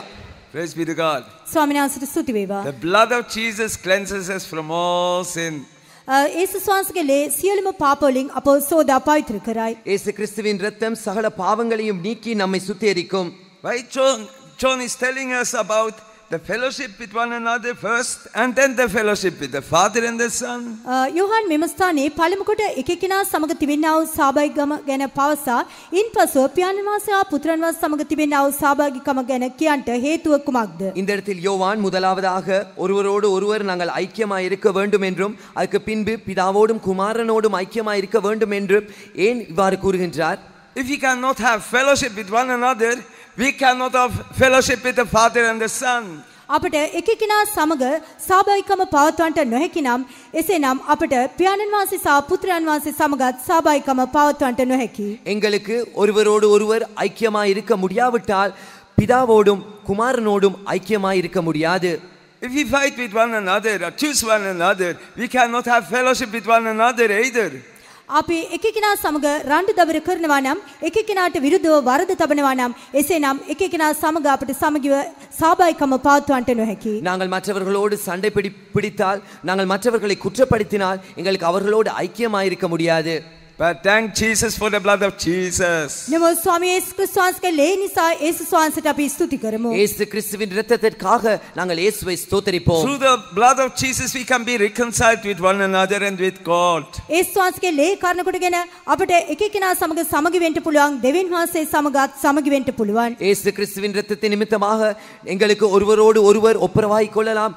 Praise be to God. The blood of Jesus cleanses us from all sin. ඒසු ස්වාමීන්සේගේ සියලුම පාප වලින් අපව සෝදා கிறிஸ்துவின் இரத்தம் சகல பாவங்களையும் நீக்கி நம்மை சுத்திகரிக்கும். Why John John is telling us about the fellowship with one another first and then the fellowship with the father and the son යෝහන් මෙම ස්ථානයේ පළමු කොට එක එකිනා සමග තිබෙනා වූ සහභාගීකම ගැන පවසා ඉන්පසු පියාණන් වහන්සේ ආ පුත්‍රයන් වහන්සේ සමග තිබෙනා වූ සහභාගීකම ගැන කියන්ට හේතුව කුමක්ද இந்த இடத்தில் யோவான் முதலாவதாக ஒருவரோடு ஒருவர் நாங்கள் ஐக்கியமாய் இருக்க வேண்டும் என்றும் அதுக்கு பின்பு பிதாவோடும் குமாரனோடும் ஐக்கியமாய் இருக்க வேண்டும் என்றும் ஏன் இவ்வாறு கூறுகின்றார் if you cannot have fellowship with one another we cannot have fellowship with the father and the son අපිට එකිකිනා සමග සාභායිකම පවත්වන්නට නොහැකි නම් එසේ නම් අපිට පියාණන් වහන්සේ සහ පුත්‍රයන් වහන්සේ සමගත් සාභායිකම පවත්වන්නට නොහැකි. එංගලක ඔරිවරෝඩ ඔරිවර් ඓක්‍යමාය ඉරික මුඩියාවිටාල් පිතාවෝඩුම් කුමාරනෝඩුම් ඓක්‍යමාය ඉරික මුඩියාදෙ. If we fight with one another or choose one another, we cannot have fellowship with one another either. අපි එක சமக සමග රණ්ඩු දබර කරනවා නම් வரது කෙනාට විරුද්ධව වරද තබනවා නම් එසේනම් එක சாபாய்க்கம் සමග අපිට සමගිව நாங்கள் மற்றவர்களோடு சண்டை பிடி பிடித்தால் நாங்கள் மற்றவர்களை குற்றப்படுத்தினால் எங்களுக்கு அவர்களோடு ஐக்கியமாயிருக்க முடியாது But thank Jesus for the blood of Jesus. நம்ம சுவாமி இயேசு கிறிஸ்துவாஸ்கலே நிசா இயேசு சுவான்சட்ட அப்படி ஸ்துதி கரமோ இயேசு கிறிஸ்துவின் இரத்தத்திற்காக நாங்கள் இயேசுவை ஸ்தோத்திரிப்போம். Through the blood of Jesus we can be reconciled with one another and with God. இயேசு சுவான்ஸ்கலே காರಣ ಕೊಡගෙන අපට එකකිනා සමග සමගි වෙන්න පුළුවන් දෙවියන් වහන්සේ සමගත් සමගි වෙන්න පුළුවන්. இயேசு கிறிஸ்துவின் இரத்தத்தின் நிமித்தமாக எங்களுக்கு ஒருவரோடு ஒருவர் ஒப்புரவாய் கொள்ளலாம்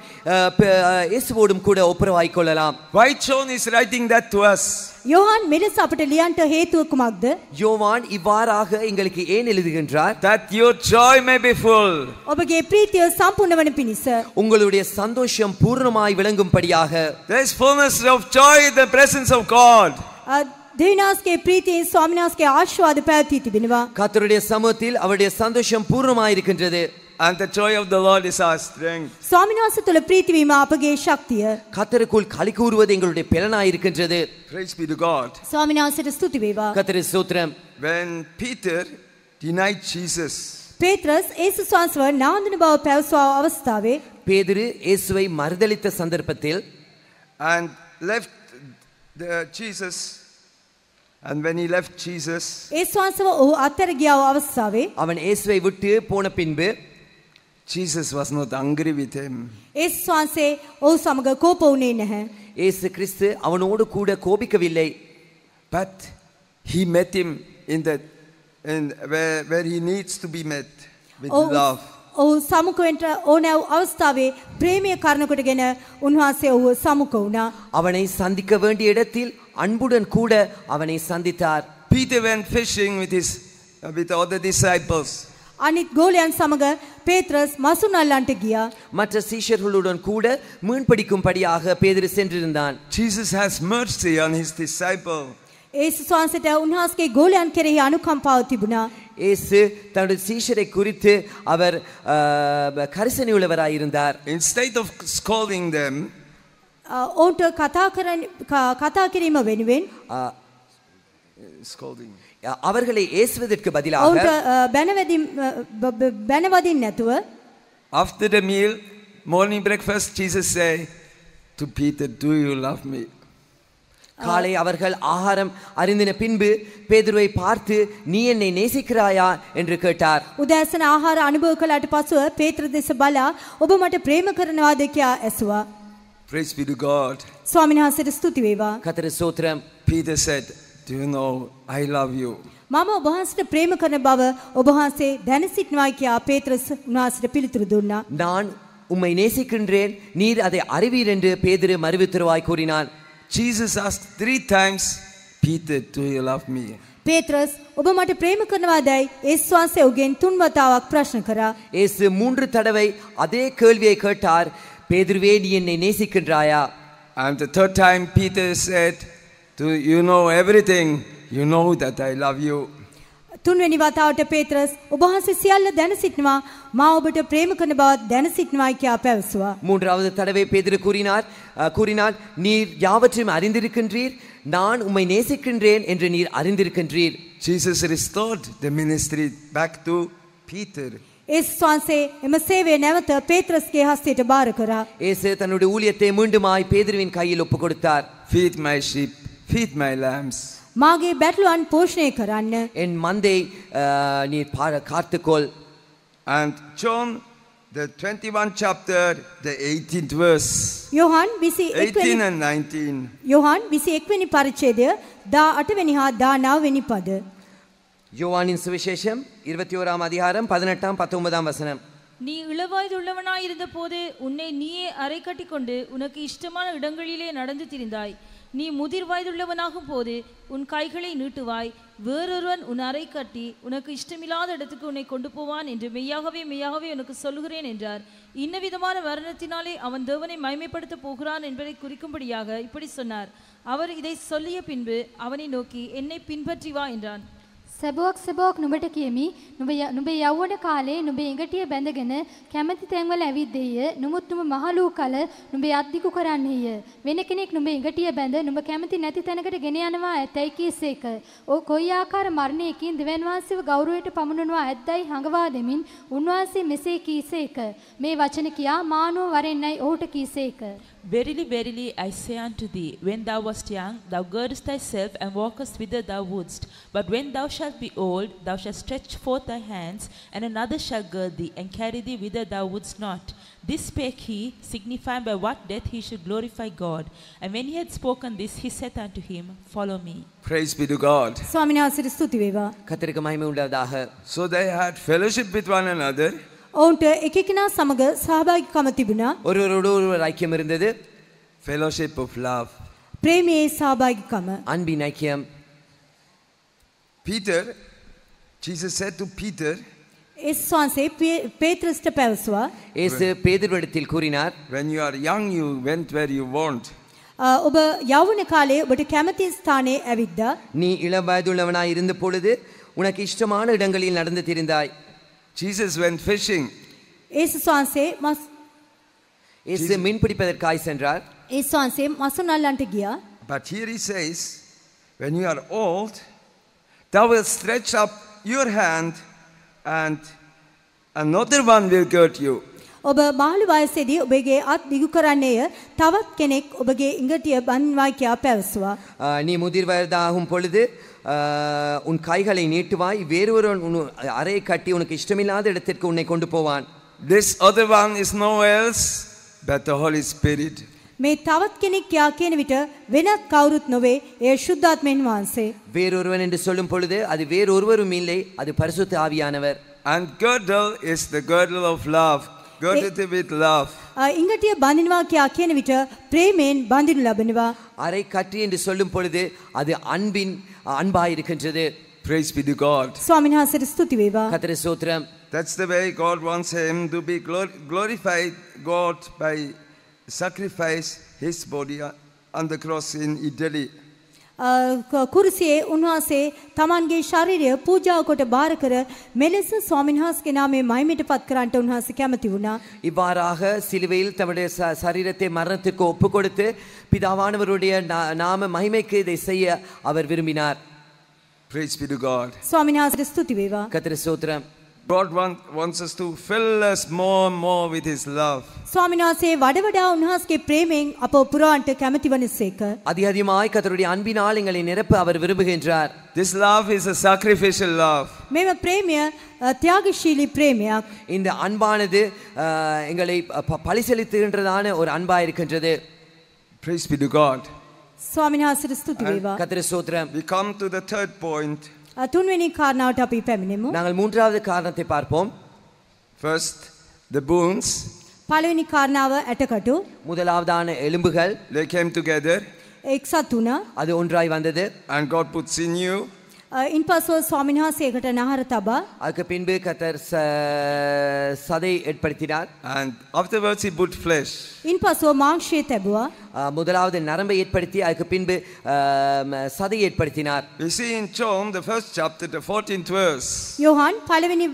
இயேசுவோடும் கூட ஒப்புரவாய் கொள்ளலாம். White John is writing that to us. யோவான் மெலிசா அப்படி லியான்ட்ட ஹேத்துவுக்குமாகது யோவான் இவ்வாறாக எங்களுக்கு ஏன் எழுதுகின்றார் that your joy may be full உபகே பிரீத்திய சாம்பூர்ணவன பினிச உங்களுடைய சந்தோஷம் பூர்ணமாய் விளங்கும்படியாக this fullness of joy in the presence of God தேவனாஸ்கே பிரீத்தியின் சுவாமினாஸ்கே ஆசீர்வாத பேத்தி திபினவா கத்தருடைய சமூகத்தில் அவருடைய சந்தோஷம் இருக்கின்றது And the joy of the Lord is our strength. சுவாமிநாசத்துல பிரீத்திவிமா அப்பகே சக்திய கத்தருக்குள் களி கூறுவது எங்களுடைய பலனாயிருக்கின்றது Praise be to God. சுவாமிநாசத்தை ஸ்துதிவேவா கத்தரி ஸ்தோத்திரம் When Peter denied Jesus. பேத்ரஸ் இயேசு சுவாசவ நாந்தனுபாவ பேசுவா அவஸ்தாவே பேதுரு இயேசுவை மறுதலித்த சந்தர்ப்பத்தில் and left the Jesus And when he left Jesus ඒස්වාන්සව ඔහු අතර ගිය අවස්ථාවේ அவன் இயேசுவை Jesus was not angry with him. ඒස්වාන්සේ ඔහු සමග කෝප වුණේ නැහැ. But he met him in the in where, where he needs to be met with oh, love. ඔහු සමුකෙන්ට ඕනෑ අවස්ථාවේ ප්‍රේමය කරනකොටගෙන උන්වහන්සේ ඔහු සමුක වුණා. அவனை சந்திக்க வேண்டிய இடத்தில் அன்புடன் கூட அவனை சந்தித்தார் Peter went fishing with his with other disciples. අනිත් ගෝලයන් සමග பேத்ரஸ் மசுநல்லான்ட்டு கியா மற்ற சீஷர்களுடன் கூட மீன் பிடிக்கும்படியாக பேதுரு சென்றிருந்தான் Jesus has mercy on his disciple. ඒසු වහන්සේට උන්වහන්සේගේ ගෝලයන් කෙරෙහි අනුකම්පාව තිබුණා. ஏசு தன்னுடைய சீஷரை குறித்து அவர் கரிசனை உள்ளவராயிருந்தார். Instead of scolding them, Uh, ඔවුන්ට කතා කරන කතා කිරීම වෙනුවෙන් அவர்களை ஏசுவதற்கு பதிலாக அவங்க பெனவதி பெனவதின் நத்துவ after the meal morning breakfast jesus say to peter do you love me காலை அவர்கள் ஆகாரம் அறிந்தின பின்பு பேதுருவை பார்த்து நீ என்னை நேசிக்கிறாயா என்று கேட்டார் உதாசன ஆகார அனுபவக்களாட்டு பாசுவ பேத்ர தேச பல ஒப மட்ட பிரேம கரனவாதக்கியா எசுவா Praise be to God. ස්වාමීන් වහන්සේට ස්තුති වේවා. කතර සූත්‍රම් Peter said, "Do you know I love you?" මම ඔබ වහන්සේට ප්‍රේම කරන බව ඔබ වහන්සේ දැන සිටිනවා කියා පේත්‍රස් උන්වහන්සේට පිළිතුරු දුන්නා. நான் உம்மை நேசிக்கின்றேன் நீர் அதை அறிவீர் என்று பேதுரு அறிவித்துருவாய் கூறினான் Jesus asked three times, "Peter, do you love me?" பேத்ரஸ் ඔබ මට ප්‍රේම කරනවාදයි ඒස් වහන්සේ ඔගෙන් තුන් වතාවක් ප්‍රශ්න කරා. ඒස් மூன்று தடவை அதே கேள்வியை கேட்டார் பேதுருவே நீ என்னை நேசிக்கின்றாயா And the third time Peter said, to, You know everything, you know that I love you. තුන්වැනි වතාවට පේතරස් ඔබ වහන්සේ සියල්ල දැන සිටිනවා මා ඔබට ප්‍රේම කරන බව දැන සිටිනවා කියා පැවසුවා மூன்றாவது தடவை பேதுரு கூறினார் கூறினார் நீர் யாவற்றையும் அறிந்திருக்கின்றீர் நான் உம்மை நேசிக்கின்றேன் என்று நீர் அறிந்திருக்கின்றீர் Jesus restored the ministry back to Peter ஏசு வහන්සේ එම சேவையை නැවත பேத்ரஸ்ගේ ஹஸ்தයට බාර කරා. ஏசு தன்னுடைய ஊழியத்தை மீண்டுமாய் பேதுருவின் கையில் ஒப்பு கொடுத்தார். Feed my sheep, feed my lambs. මාගේ බැටළුවන් පෝෂණය කරන්න. එන් මන්දේ නී පාර කාර්තකොල්. And John the 21 chapter the 18th verse Yohan 18 and 19 Yohan 21 වෙනි පරිච්ඡේදය 18 වෙනි හා 19 වෙනි පද யோவானின் சுவிசேஷம் இருபத்தி ஓராம் அதிகாரம் பதினெட்டாம் பத்தொன்பதாம் வசனம் நீ இளவயதுள்ளவனாய் இருந்த போது உன்னை நீயே அரை கட்டி கொண்டு உனக்கு இஷ்டமான இடங்களிலே நடந்து திரிந்தாய் நீ முதிர் வாய்துள்ளவனாகும் போது உன் கைகளை நீட்டுவாய் வேறொருவன் உன் அறை கட்டி உனக்கு இஷ்டமில்லாத இடத்துக்கு உன்னை கொண்டு போவான் என்று மெய்யாகவே மெய்யாகவே உனக்கு சொல்லுகிறேன் என்றார் இன்ன விதமான மரணத்தினாலே அவன் தேவனை மயமைப்படுத்த போகிறான் என்பதை குறிக்கும்படியாக இப்படி சொன்னார் அவர் இதை சொல்லிய பின்பு அவனை நோக்கி என்னை பின்பற்றி வா என்றான் සැබෝක් සැබෝක් නුඹට කියමි නුඹේ යෞවන කාලේ නුඹේ ඉඟටිය බැඳගෙන කැමැති තැන්වල ඇවිද්දේය නුමුත් නුඹ මහලු කල නුඹේ අත්දිකු කරන්නේය වෙන කෙනෙක් නුඹේ ඉඟටිය බැඳ නුඹ කැමැති නැති තැනකට ගෙන යනවා ඇතැයි කීසේක ඕ කොයි ආකාර මරණයකින් දෙවන් වහන්සේව ගෞරවයට පමුණුනවා ඇද්දයි හඟවා දෙමින් උන්වහන්සේ මෙසේ කීසේක මේ වචන කියා මානුව වරෙන්නයි ඔහුට කීසේක Verily, verily, I say unto thee, when thou wast young, thou girdest thyself and walkest whither thou wouldst. But when thou shalt be old, thou shalt stretch forth thy hands, and another shall gird thee, and carry thee whither thou wouldst not. This spake he, signifying by what death he should glorify God. And when he had spoken this, he said unto him, Follow me. Praise be to God. So they had fellowship with one another. ඔවුන්ට එක එකනා සමග සහභාගිකම තිබුණා. ஒரு ஒரு ஐக்கியம் இருந்தது fellowship of love பிரேமியை சபாகிக்கம அன்பின் ஐக்கியம் Peter Jesus said to Peter இஸ்வான்சே பேத்ரஸ்ட பேசுவா இயேசு பேதுருவிடத்தில் கூறினார் when you are young you went where you want ඔබ යවුන කාලේ ඔබට කැමති ස්ථානයේ ඇවිද්දා நீ இளவயதுள்ளவனாய் இருந்த பொழுது உனக்கு இஷ்டமான இடங்களில் நடந்து தெரிந்தாய் Jesus went fishing. the Jesus. But here he says, when you are old, thou wilt stretch up your hand and another one will gird you. ඔබ මාළු වයසේදී ඔබගේ අත් දිගු කරන්නේය තවත් කෙනෙක් ඔබගේ ඉඟටිය බන්වා කියා පැවසුවා. නී මුදිර වයදාහුම් පොළදේ உன் கைகளை நீட்டுவாய் வேறொருவன் உன் அறையை கட்டி உனக்கு இஷ்டமில்லாத இடத்திற்கு உன்னை கொண்டு போவான் this other one is no else but the holy spirit மே තවත් කෙනෙක් යා කියන විට වෙනත් කවුරුත් නොවේ ඒ ශුද්ධාත්මෙන් වහන්සේ வேறொருவன் என்று சொல்லும் பொழுது அது வேறொருவரும் இல்லை அது பரிசுத்த ஆவியானவர் and girdle is the girdle of love ගොඩති with love. ඉංගටිය බඳිනවා කියා කියන විට ප්‍රේමයෙන් බඳිනු ලබනවා. අரை கட்டி என்று சொல்லும் பொழுது anbin, anbai அன்பாயிருக்கின்றது. Praise be to God. ස්වාමීන් වහන්සේට ස්තුති වේවා. That's the way God wants him to be glorified God by sacrifice his body uh, on the cross in Italy. කුරුසියේ උන්වහන්සේ තමන්ගේ ශරීරය පූජාව කොට බාර කර මෙලෙස ස්වාමින්වහන්සේගේ නාමයෙන් මහිමයට පත් කරන්නට උන්වහන්සේ කැමති වුණා. இவ்வாறாக சிலுவையில் தம்முடைய சரீரத்தை மரணத்துக்கு ஒப்பு கொடுத்து பிதாவானவருடைய நாம மகிமைக்கு இதை செய்ய அவர் விரும்பினார் Praise be to God. ස්වාමින්වහන්සේට ස්තුති වේවා. කතර සූත්‍රම් God want, wants us to fill us more and more with His love. ස්වාමිනාසේ වඩ වඩා උන්වහන්සේගේ ප්‍රේමයෙන් අප පුරාන්ට කැමැති වනසේක. அதிகமாய் கர்த்தருடைய அன்பினால் எங்களை நிரப்ப அவர் விரும்புகின்றார். This love is a sacrificial love. மேம பிரேமிய தியாகශීලී பிரேமிයක්. இந்த அன்பானது எங்களை பலி ஒரு அன்பாய் இருக்கின்றது. Praise be to God. ස්වාමිනාසට ස්තුති වේවා. கர்த்தர் ஸ்தோத்திரம். We come to the third point. நாங்கள் மூன்றாவது காரணத்தை பார்ப்போம் பழுவினி காரணாவ அட்டகட்டு முதலாவதான எலும்புகள் they came together எக்ஸா துணா அது ஒன்றாய் வந்தது and god put sinew ඉන්පසුව ස්වාමීන් වහන්සේ ඒකට නහර තබා அதுக்கு பின்பு கர்த்தர் சதை ஏற்படுத்தினார் and afterwards he put flesh ඉන්පසුව මාංශය තැබුවා முதலாவது நரம்பை ஏற்படுத்தி அதுக்கு பின்பு சதை ஏற்படுத்தினார் we see in john the first chapter the 14th verse யோவான் பலවෙනි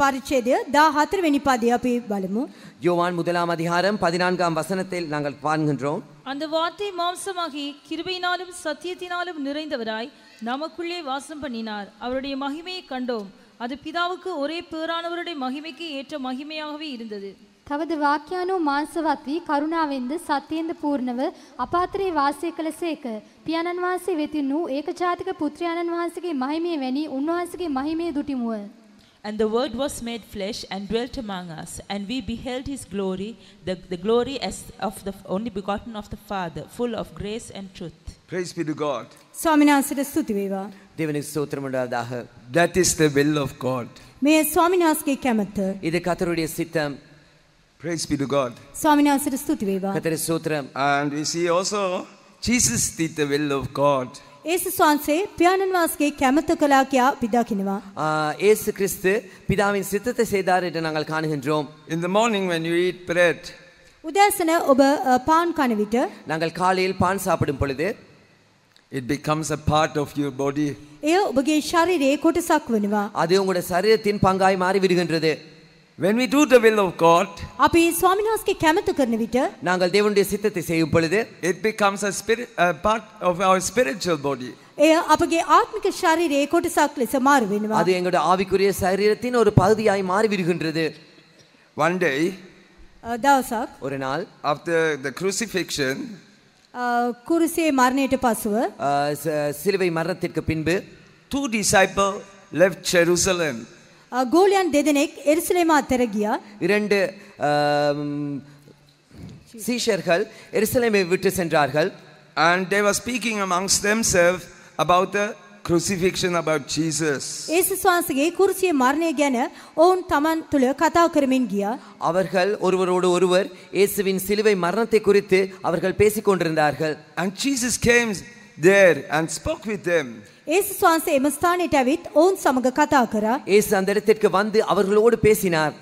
පරිච්ඡේදය 14 වෙනි පදය අපි බලමු யோவான் முதலாம் அதிகாரம் 14 வசனத்தில் நாங்கள் காண்கின்றோம் அந்த வார்த்தை மாம்சமாகி கிருபையினாலும் சத்தியத்தினாலும் நிறைந்தவராய் நமக்குள்ளே வாசம் பண்ணினார் அவருடைய மகிமையை கண்டோம் அது பிதாவுக்கு ஒரே பேரானவருடைய மகிமைக்கு ஏற்ற மகிமையாகவே இருந்தது තවද වාක්‍යානෝ මාංශවත් වී කරුණාවෙන්ද සත්‍යෙන්ද පූර්ණව අපාත්‍රේ වාසය කළසේක. පියාණන් වහන්සේ වෙතින් වූ ඒකජාතික පුත්‍රයාණන් වහන්සේගේ මහිමය වැනි උන්වහන්සේගේ මහිමය දුටිමුව. And the Word was made flesh and dwelt among us, and we beheld his glory, the, the glory as of the only begotten of the Father, full of grace and truth. Praise be to God. സ്വാമിനാസിന്റെ സ്തുതി വേവാ ದೇವನಿಗೆ ஸ்தோத்திரம் That is the will of God. May ස්වාමිනාස්ගේ කැමැත්ත இது கர்த்தருடைய சித்தம் Praise be to God. ස්වාමිනාසිට And we see also Jesus did the will of God. ඒසුස් වහන්සේ පියාණන් වහන්සේගේ කැමැත්ත කළා කියා பிதாகிනවා. ஏசு கிறிஸ்து பிதாவின் சித்தத்தை செய்தார் என்று நாங்கள் காணுகின்றோம். In the morning when you eat bread உදෑසන ඔබ පාන් කන විට நாங்கள் காலையில் பான் சாப்பிடும் பொழுது it becomes a part of your body. එය ඔබගේ ශරීරයේ කොටසක් වෙනවා. அது உங்களுடைய சரீரத்தின் பங்காய் மாறி விடுகின்றது. when we do the will of god අපි ස්වාමිනාස්ගේ කැමැත්ත කරන විට நாங்கள் தேவனுடைய சித்தத்தை செய்யும் பொழுது it becomes a spirit a part of our spiritual body එය අපගේ ආත්මික ශරීරයේ කොටසක් ලෙස මාරු වෙනවා அது எங்களுடைய ஆவிக்குரிய சரீரத்தின் ஒரு பகுதியாய் மாறி விடுகின்றது one day දවසක් ஒரு நாள் after the crucifixion කුරුසියේ මරණයට පසුව සිலுவை මරණத்திற்கு பின்பு two disciple left jerusalem கோலியான் தெதனேக் எருசலேமா தெரகியா இரண்டு சீஷர்கள் எருசலேமை விட்டு சென்றார்கள் and they were speaking amongst themselves about the crucifixion about Jesus. ඒසුස්වහන්සේගේ කුරුසියේ මරණය ගැන ඔවුන් තමන් තුළ කතා කරමින් கியா அவர்கள் ஒருவரோடு ஒருவர் இயேசுவின் சிலுவை மரணத்தை குறித்து அவர்கள் பேசிக்கொண்டிருந்தார்கள் கொண்டிருந்தார்கள். And Jesus came there and spoke with them. இயேசு சுவாசே எமஸ்தானே டவித் ஓன் சமக கதா கரா இயேசு அந்த இடத்திற்கு வந்து அவர்களோடு பேசினார்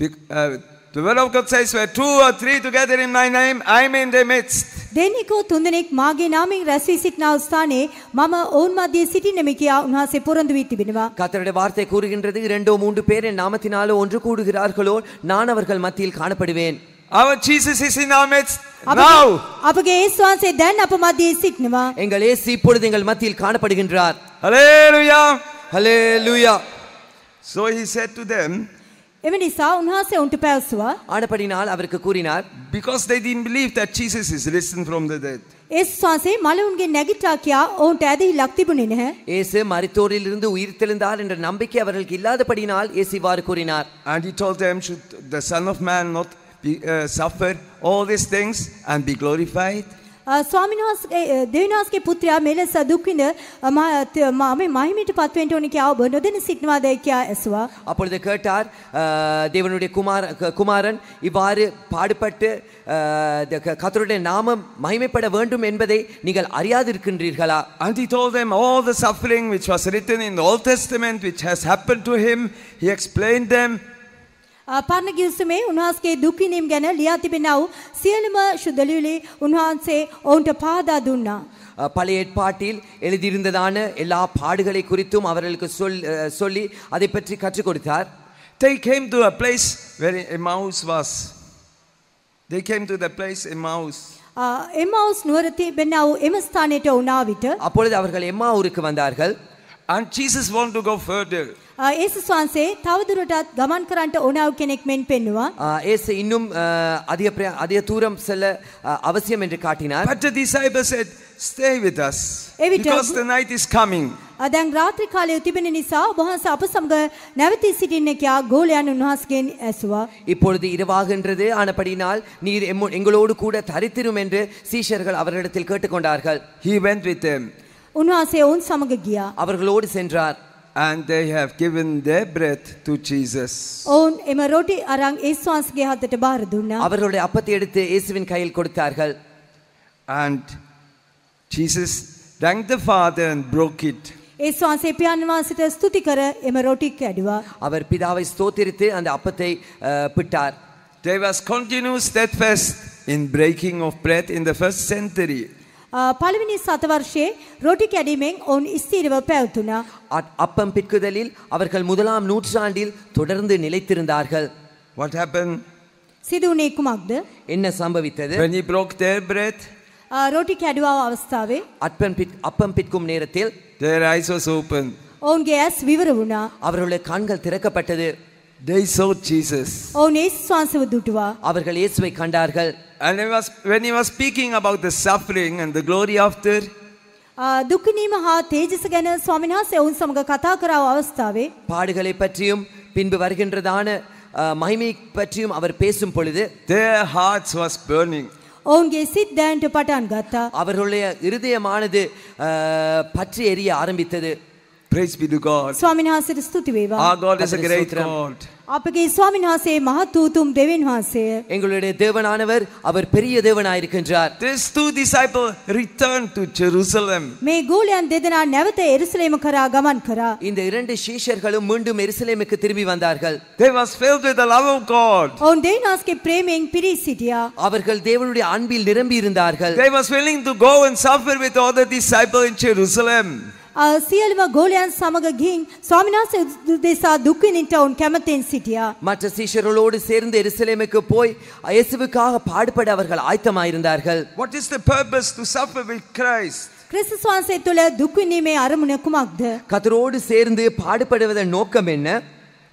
uh, Twelve of God where two or three three together in my name, I am in the midst. දෙනෙකෝ තුන්දෙනෙක් මාගේ නාමයෙන් රැස්වී සිටිනා ස්ථානයේ මම ඔවුන් මැදේ සිටින්නෙමි කියා උන්වහන්සේ පොරොන්දු වී திபினவா கர்த்தருடைய வார்த்தை கூறுகின்றது இரண்டோ மூன்று பேர் என் நாமத்தினாலே ஒன்று கூடுகிறார்களோ நான் அவர்கள் மத்தியில் காணப்படுவேன் our Jesus is in our midst now අපගේ යේසුස් වහන්සේ දැන් අප මැදියේ සිටිනවා எங்கள் இயேசு இப்பொழுது எங்கள் மத்தியில் காணப்படுகின்றார் hallelujah hallelujah so he said to them එම නිසා උන්වහන්සේ උන්ට පැවසුවා ஆனபடினால் அவருக்கு கூறினார் because they didn't believe that Jesus is risen from the dead ඒසුස් වහන්සේ මලවුන්ගේ නැගිටා කියා ඔවුන්ට ඇදහිලක් තිබුණේ නැහැ இயேசு மரித்தோரிலிருந்து உயிர்த்தெழுந்தார் என்ற நம்பிக்கை அவர்களுக்கு இல்லாதபடியால் இயேசு இவ்வாறு கூறினார் and he told them should the son of man not be, uh, suffer all these things and be glorified? Uh, uh, அப்பொழுது கேட்டார் தேவனுடைய குமார் குமாரன் இவ்வாறு பாடுபட்டு கர்த்தருடைய நாமம் மகிமைப்பட வேண்டும் என்பதை நீங்கள் அறியாதிருக்கின்றீர்களா? And he told them all the suffering which was written in the Old Testament which has happened to him. He explained them පරණ ගිවිසුමේ උන්වහන්සේ දුක් විඳීම ගැන ලියා තිබෙනා වූ සියලුම සුදලිලි උන්වහන්සේ ඔවුන්ට පාදා දුන්නා. பழைய பாட்டில் எழுதியிருந்ததான எல்லா பாடுகளை குறித்தும் அவர்களுக்கு சொல் சொல்லி அதை பற்றி கற்றுக் கொடுத்தார் They came to a place where mouse was. They came to the place Emmaus. Emmaus நுவரத்தி பெண்ணாவு எமஸ்தானேட்ட உணாவிட்டு அப்பொழுது அவர்கள் எம்மாவூருக்கு வந்தார்கள் And Jesus wanted to go further. ඒසුස් වහන්සේ තවදුරටත් ගමන් කරන්නට ඕනෑ කෙනෙක් මෙන් පෙන්වුවා. ඒස இன்னும் அதிக அதிக தூரம் செல்ல அவசியம் என்று காட்டினார். But the disciple said, stay with us because the night is coming. දැන් රාත්‍රී කාලය තිබෙන නිසා වහන්සේ අප සමග නැවතී සිටින්න කියා ගෝලයන් උන්වහන්සේගෙන් ඇසුවා. இப்பொழுது இரவாகின்றது ஆனபடினால் நீர் எங்களோடு கூட தரித்திரும் என்று சீஷர்கள் அவரிடத்தில் கேட்டுக்கொண்டார்கள். He went with them. උන්වහන්සේ ඔවුන් සමග ගියා. அவர்களோடு சென்றார். and they have given their breath to Jesus. ඔවුන් එම රොටි අරන් යේසුස්ගේ හදට බාර දුන්නා. அவர்களுடைய அப்பத்தை எடுத்து இயேசுவின் கையில் கொடுத்தார்கள். And Jesus thanked the Father and broke it. ஏசுவாசே பியான் வாசிட்ட ஸ்துதிக்கர எம ரொட்டிக்கு அடிவா அவர் பிதாவை and அந்த அப்பத்தை பிட்டார் There was continuous steadfast in breaking of bread in the first century. පළවෙනි සතවර්ෂයේ රොටි කැඩීමෙන් ඔවුන් ස්ථීරව පැවතුනා. அப்பம் பிற்குதலில் அவர்கள் முதலாம் நூற்றாண்டில் தொடர்ந்து நிலைத்திருந்தார்கள். What happened? සිදුවනේ කුමක්ද? என்ன சம்பவித்தது? When he broke their bread, රොටි කැඩුවා අවස්ථාවේ அப்பம் பிட் அப்பம் பிற்கும் நேரத்தில் their eyes was opened. ඔවුන්ගේ ඇස් විවර වුණා. அவர்களுடைய கண்கள் திறக்கப்பட்டது. They saw Jesus. ඔවුන් යේසුස් වහන්සේව දුටුවා. அவர்கள் இயேசுவை கண்டார்கள். And he was, when he was speaking about the suffering and the glory after, දුකනීම හා තේජස ගැන ස්වාමීන් වහන්සේ ඔවුන් සමග කතා කරව අවස්ථාවේ පාඩුகளை பற்றியும் பின்பு வருகின்றதான மகிமை பற்றியும் அவர் பேசும் பொழுது their hearts was burning ඔවුන්ගේ සිත් දැනට පටන් ගත්තා அவர்களுடைய இருதயமானது பற்றி எரிய ஆரம்பித்தது Praise be to God. ස්වාමින්වහන්සේට ස්තුති වේවා. Our God is a great God. அப்பகே ස්වාමින්වහන්සේ මහත් වූ எங்களுடைய தேவனானவர் அவர் பெரிய இருக்கின்றார் These two disciples returned to Jerusalem. மே கோலியன் தேதனா නැවත எருசலேம் கரா கமன் கரா இந்த இரண்டு சீஷர்களும் மீண்டும் எருசலேமுக்கு திரும்பி வந்தார்கள். They was filled with the love of God. ඔවුන් දෙවියන්ගේ ප්‍රේමයෙන් පිරී සිටියා. அவர்கள் தேவனுடைய அன்பில் நிரம்பி இருந்தார்கள். They was willing to go and suffer with all the disciples in Jerusalem. සියලුම ගෝලයන් සමග ගින් ස්වාමීන් වහන්සේ දෙසා දුක් විඳින්න ඔවුන් කැමතෙන් සිටියා. මට மற்ற சீஷர்களோடு சேர்ந்து පොයි போய் පාඩපඩ பாடுபட அவர்கள் ஆயத்தமாயிருந்தார்கள். What is the purpose to suffer with Christ? கிறிஸ்துஸ் வහන්සේ துல துக்குனிமே විඳීමේ අරමුණ කුමක්ද? சேர்ந்து பாடுபடுவதன் நோக்கம் என்ன?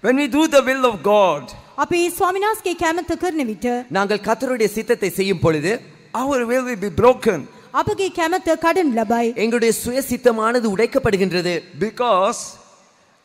When we do the will of God. අපි சுவாமினாஸ்கே වහන්සේගේ කැමැත්ත நாங்கள் கர்த்தருடைய சித்தத்தை செய்யும் பொழுது our will will be broken. අපගේ කැමැත්ත கடன் ලබයි எங்களுடைய சுயசித்தமானது உடைக்கப்படுகின்றது because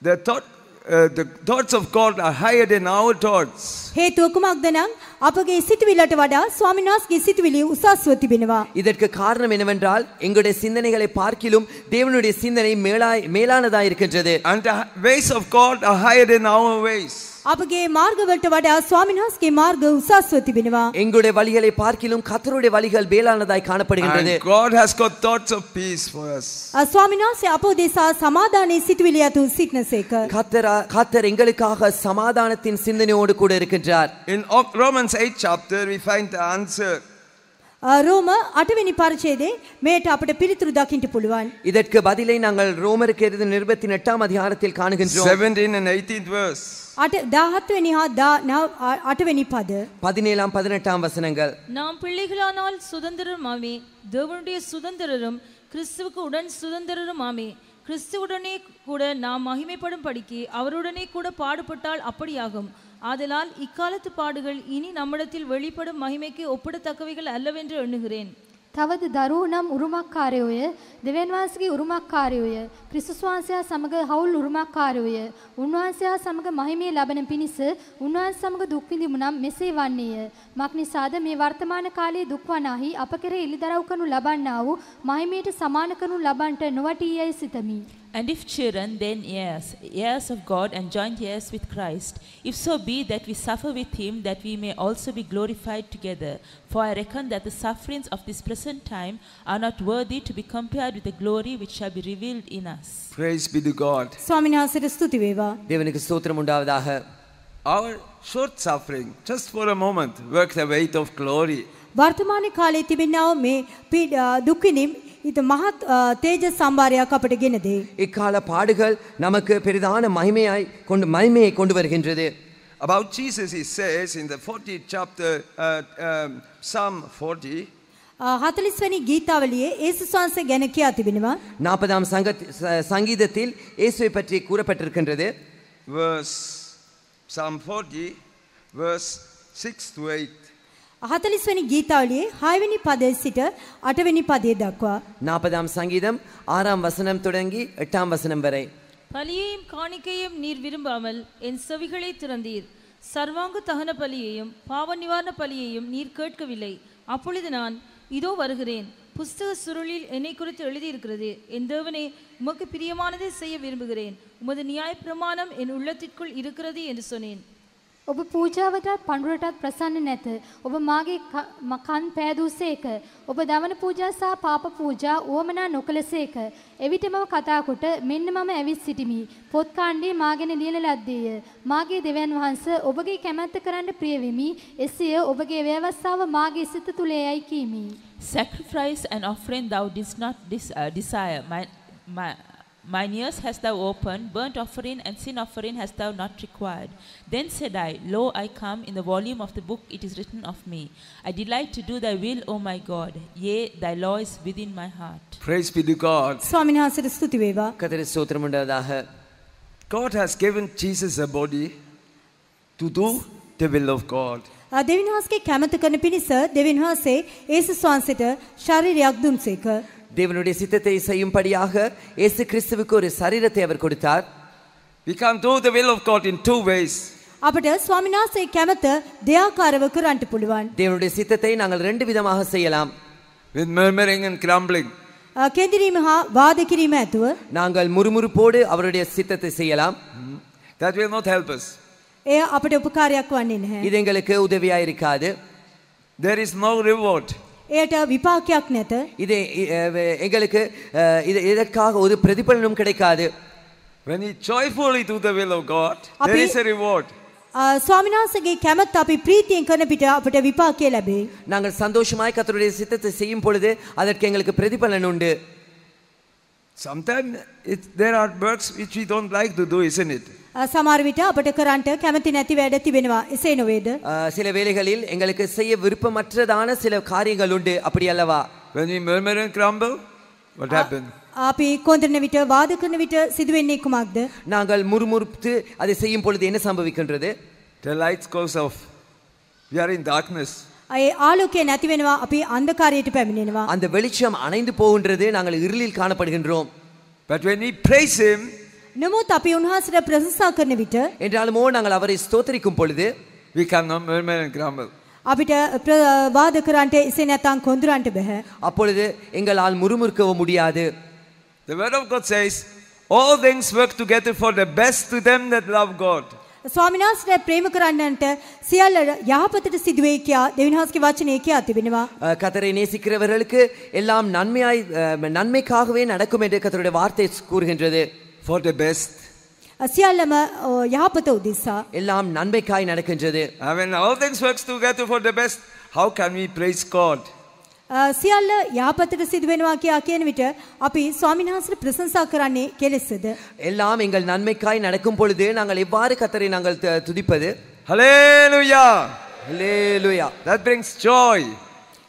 the thought uh, the thoughts of God are higher than our thoughts. හේතුව කුමක්ද නම් අපගේ සිතුවිල්ලට වඩා ස්වාමීන් වහන්සේගේ සිතුවිලි උසස්ව තිබෙනවා. இதற்கு காரணம் என்னவென்றால் எங்களுடைய சிந்தனைகளை பார்க்கிலும் தேவனுடைய சிந்தனை மேலாய் மேலானதாய் இருக்கின்றது. And the ways of God are higher than our ways. அப்பகே மார்க வெட்ட வட சுவாமிநாஸ் கே மார்க உசாஸ்வதி பினவா எங்களுடைய வழிகளை பார்க்கிலும் கர்த்தருடைய வழிகள் வேளானதாய் காணப்படுகின்றது God has got thoughts of peace for us சுவாமிநாஸ் அப்போதேசா சமாதானே சிட்விலியா து சிக்னசேக கர்த்தர் கர்த்தர் எங்களுக்காக சமாதானத்தின் சிந்தனையோடு கூட இருக்கின்றார் In Romans 8 chapter we find the answer ரோம අටවෙනි පරිච්ඡේදයේ மேட் අපිට පිළිතුරු දකින්න පුළුවන්. இதற்கு பதிலை நாங்கள் ரோமருக்கு எழுதிய 28 எட்டாம் அதிகாரத்தில் காணுகின்றோம். 17 18th verse. 18 வசனங்கள். நாம் பிள்ளைகளானால் சுதந்திரரும் கிறிஸ்துவுக்கு உடன் கூட நாம் மகிமைப்படும் படிக்கி அவருடனே கூட பாடுபட்டால் அப்படியாகும். ஆதலால் இக்காலத்து பாடுகள் இனி நம்மிடத்தில் வெளிப்படும் மகிமைக்கு ஒப்பிடத்தக்கவைகள் அல்லவென்று எண்ணுகிறேன் තවද දරුවෝ නම් උරුමක්කාරයෝය දෙවන්වාසගේ උරුමක්කාරයෝය ක්‍රිස්තුස්වාන්සයා සමඟ හවුල් උරුමක්කාරයෝය උන්වහන්සයා සමඟ මහිමේ ලබන පිණිස උන්වහන් සමඟ දුක්විඳිමු නම් මෙසේ වන්නේය මක් නිසාද මේ වර්තමාන කාලයේ දුක්වනාහි අප කෙරේ ඉලිදරව් කනු ලබන්නා වූ මහිමයට සමාන කනු ලබන්ට නොවටී යැයි සිතමි And if children, then heirs, heirs of God and joint heirs with Christ, if so be that we suffer with him, that we may also be glorified together. For I reckon that the sufferings of this present time are not worthy to be compared with the glory which shall be revealed in us. Praise be to God. Our short suffering, just for a moment, worked the weight of glory. වර්තමාන කාලයේ තිබෙනා මේ දුකිනින් இது மகா தேஜஸ் சாம்பாரியாக்கப்படுகிறது இக்கால பாடுகள் நமக்கு பெரிதான மகிமையாய் கொண்டு மகிமையை கொண்டு வருகின்றது About Jesus he says in the 40th chapter uh, um, Psalm 40 கீதாவளியே இயேசு ඒසු සාන්සේ ගැන කියා තිබෙනවා நாற்பதாம் சங்கீதத்தில் இயேசுவை பற்றி கூறப்பட்டிருக்கின்றது verse Psalm 40 verse 6 to 8 හතලිස්වැනි ගීතාවලියේ හයවැනි පදේ සිට අටවැනි පදේ දක්වා. நாற்பதாம் சங்கீதம் ஆறாம் வசனம் தொடங்கி எட்டாம் வசனம் வரை பலியையும் காணிக்கையும் நீர் விரும்பாமல் என் செவிகளை තුරන්දීර්. සර්වාංග தகன பலியையும் பாவ නිවාන පලියයම් நீர் கேட்கவில்லை அப்பொழுது நான் இதோ வருகிறேன் புஸ்தக சுருளில் என்னை குறித்து எழுதியிருக்கிறது என் தேவனே உமக்கு பிரியமானதை செய்ய விரும்புகிறேன் உமது நியாய பிரமாணம் என் உள்ளத்திற்குள் இருக்கிறது என்று சொன்னேன் ඔබ පූජාවටත් පඬුරටත් ප්‍රසන්න නැත. ඔබ මාගේ මකන් පෑදූසේක. ඔබ දවන පූජා සහ පාප පූජා උවමනා නොකලසේක. එවිට මම කතා කොට මෙන්න මම ඇවිත් සිටිමි. පොත් කාණ්ඩේ මාගෙන ලියන ලද්දේය. මාගේ දෙවියන් වහන්සේ ඔබගේ කැමැත්ත කරන්න ප්‍රිය වෙමි. එසේය ඔබගේ ව්‍යවස්ථාව මාගේ සිත තුලේයි කීමි. Sacrifice and offering thou didst not dis, uh, desire. My, my, Mine ears hast thou opened, burnt offering and sin offering hast thou not required. Then said I, Lo, I come, in the volume of the book it is written of me. I delight to do thy will, O my God. Yea, thy law is within my heart. Praise be to God. God has given Jesus a body to do the will of God. දෙවින්වහන්සේගේ කැමැත කරන පිණිස දෙවින්වහන්සේ ඒසුස් වහන්සේට ශරීරයක් දුන්සේක. தேவனுடைய சித்தத்தை செய்யும்படியாக ஏசு கிறிஸ்துவுக்கு ஒரு சரீரத்தை அவர் கொடுத்தார் We can do the will of God in two ways. அப்படி ස්වාමිනාසේ கேமத்த දෙයාකාරව ரெண்டு පුළුවන්. தேவனுடைய சித்தத்தை நாங்கள் ரெண்டு விதமாக செய்யலாம். With murmuring and grumbling. கேந்திரிமஹா வாதகிரிமேதுவ நாங்கள் முறுமுறுப்போடு அவருடைய சித்தத்தை செய்யலாம். That will not help us. එය අපට උපකාරයක් වන්නේ නැහැ. இது எங்களுக்கு உதவியா இருக்காது. There is no reward. එයට විපාකයක් නැත. இது எங்களுக்கு இது இதற்காக ஒரு பிரதிபலனும் கிடைக்காது. When you joyfully do the will of God, there is a reward. சுவாமிநாசகை கெமத் அப்படி பிரீத்தியம் கனப்பிட்டு அப்படி விபாக்கே லபே நாங்கள் சந்தோஷமாய் கத்தருடைய சித்தத்தை செய்யும் பொழுது அதற்கு எங்களுக்கு பிரதிபலன் உண்டு Sometimes it, there are works which we don't like to do, isn't it? සමහර විට අපට කරන්නට කැමති නැති වැඩ තිබෙනවා. එසේ නොවේද? சில வேளைகளில் எங்களுக்கு செய்ய விருப்பமற்றதான சில காரியங்கள் உண்டு அப்படி அல்லவா? When we murmur and grumble, what happens? අපි කොන්දරන විට වාද කරන நாங்கள் முறுமுறுத்து அதை செய்யும் பொழுது என்ன சம்பவிக்கின்றது? The lights goes off. We are in darkness. ඒ ආලෝකය නැති වෙනවා அந்த காரியத்தை පැමිණෙනවා. அந்த வெளிச்சம் அணைந்து போகின்றது நாங்கள் இருளில் காணப்படுகின்றோம். But when we praise him நமோத் அப்பி உன்னாசிட பிரசசாக்கன்ன விட்ட என்றாலும் ஓ நாங்கள் அவரை ஸ்தோத்தரிக்கும் பொழுது We can go more more and grumble. அப்பிட வாதுக்கிறான்டே இசை நேத்தான் கொந்துரான்டு பேர் அப்பொழுது எங்கள் ஆல் முருமுருக்கவு முடியாது The word of God says, all things work together for the best to them that love God. சுவாமிநாசர பிரேமக்கரான்னு சியால யாபத்திட்டு சிதுவேக்கியா தேவிநாசுக்கு வாச்சன் ஏக்கியா திவினுவா கதரை எல்லாம் நன்மையாய் நன்மைக்காகவே நடக்கும் என்று கதருடைய வார்த்தை கூறுகின்றது for the best සියල්ලම යහපත උදෙසා எல்லாம் நன்மைக்காய் நடக்கின்றது when all things works together for the best how can we praise god සියල්ල යහපතට සිදුවෙනවා කියා කියන විට අපි ස්වාමීන් වහන්සේට ප්‍රශංසා කරන්නේ කෙලෙසද எல்லாம் எங்கள் நன்மைக்காய் நடக்கும் பொழுது நாங்கள் எவ்வாறு கத்தரை நாங்கள் துதிப்பது ஹalleluya ஹalleluya that brings joy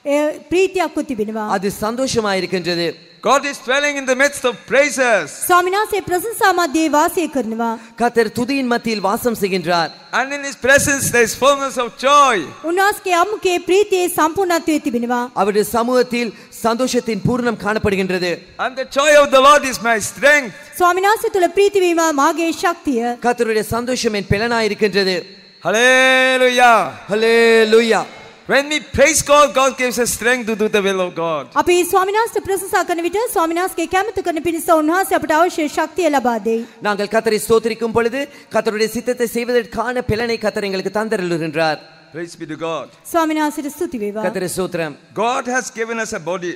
ප්‍රීතියක් තිබෙනවා அது சந்தோஷமாயிருக்கின்றது God is dwelling in the midst of praises. ස්වාමිනාසේ ප්‍රශංසා මැදේ වාසය කරනවා. கர்த்தர் துதியின் மத்தியில் வாசம் செய்கின்றார். And in his presence there is fullness of joy. උන්වහන්සේගේ අමුකේ ප්‍රීතියේ සම්පූර්ණත්වය තිබෙනවා. அவருடைய சமூகத்தில் சந்தோஷத்தின் பூரணம் காணப்படுகின்றது. And the joy of the Lord is my strength. ස්වාමිනාසේ තුල ප්‍රීති වීම මාගේ ශක්තිය. கர்த்தருடைய சந்தோஷம் என் பெலனாய் இருக்கின்றது. ஹalleluya. ஹalleluya. When we praise God, God gives us strength to do the will of God. අපි ස්වාමිනාස්ට ප්‍රශංසා කරන විට ස්වාමිනාස්ගේ කැමැති කරන පිණිස උන්වහන්සේ අපට අවශ්‍ය ශක්තිය ලබා දෙයි. நாங்கள் கத்தரை ஸ்தோத்திரிக்கும் பொழுது கத்தருடைய சித்தத்தை செய்வதற்கான பலனை கத்தர் எங்களுக்கு தந்தருளுகின்றார். Praise be to God. ස්වාමිනාස්ට ස්තුති වේවා. கத்தரை ஸ்தோத்திரம். God has given us a body.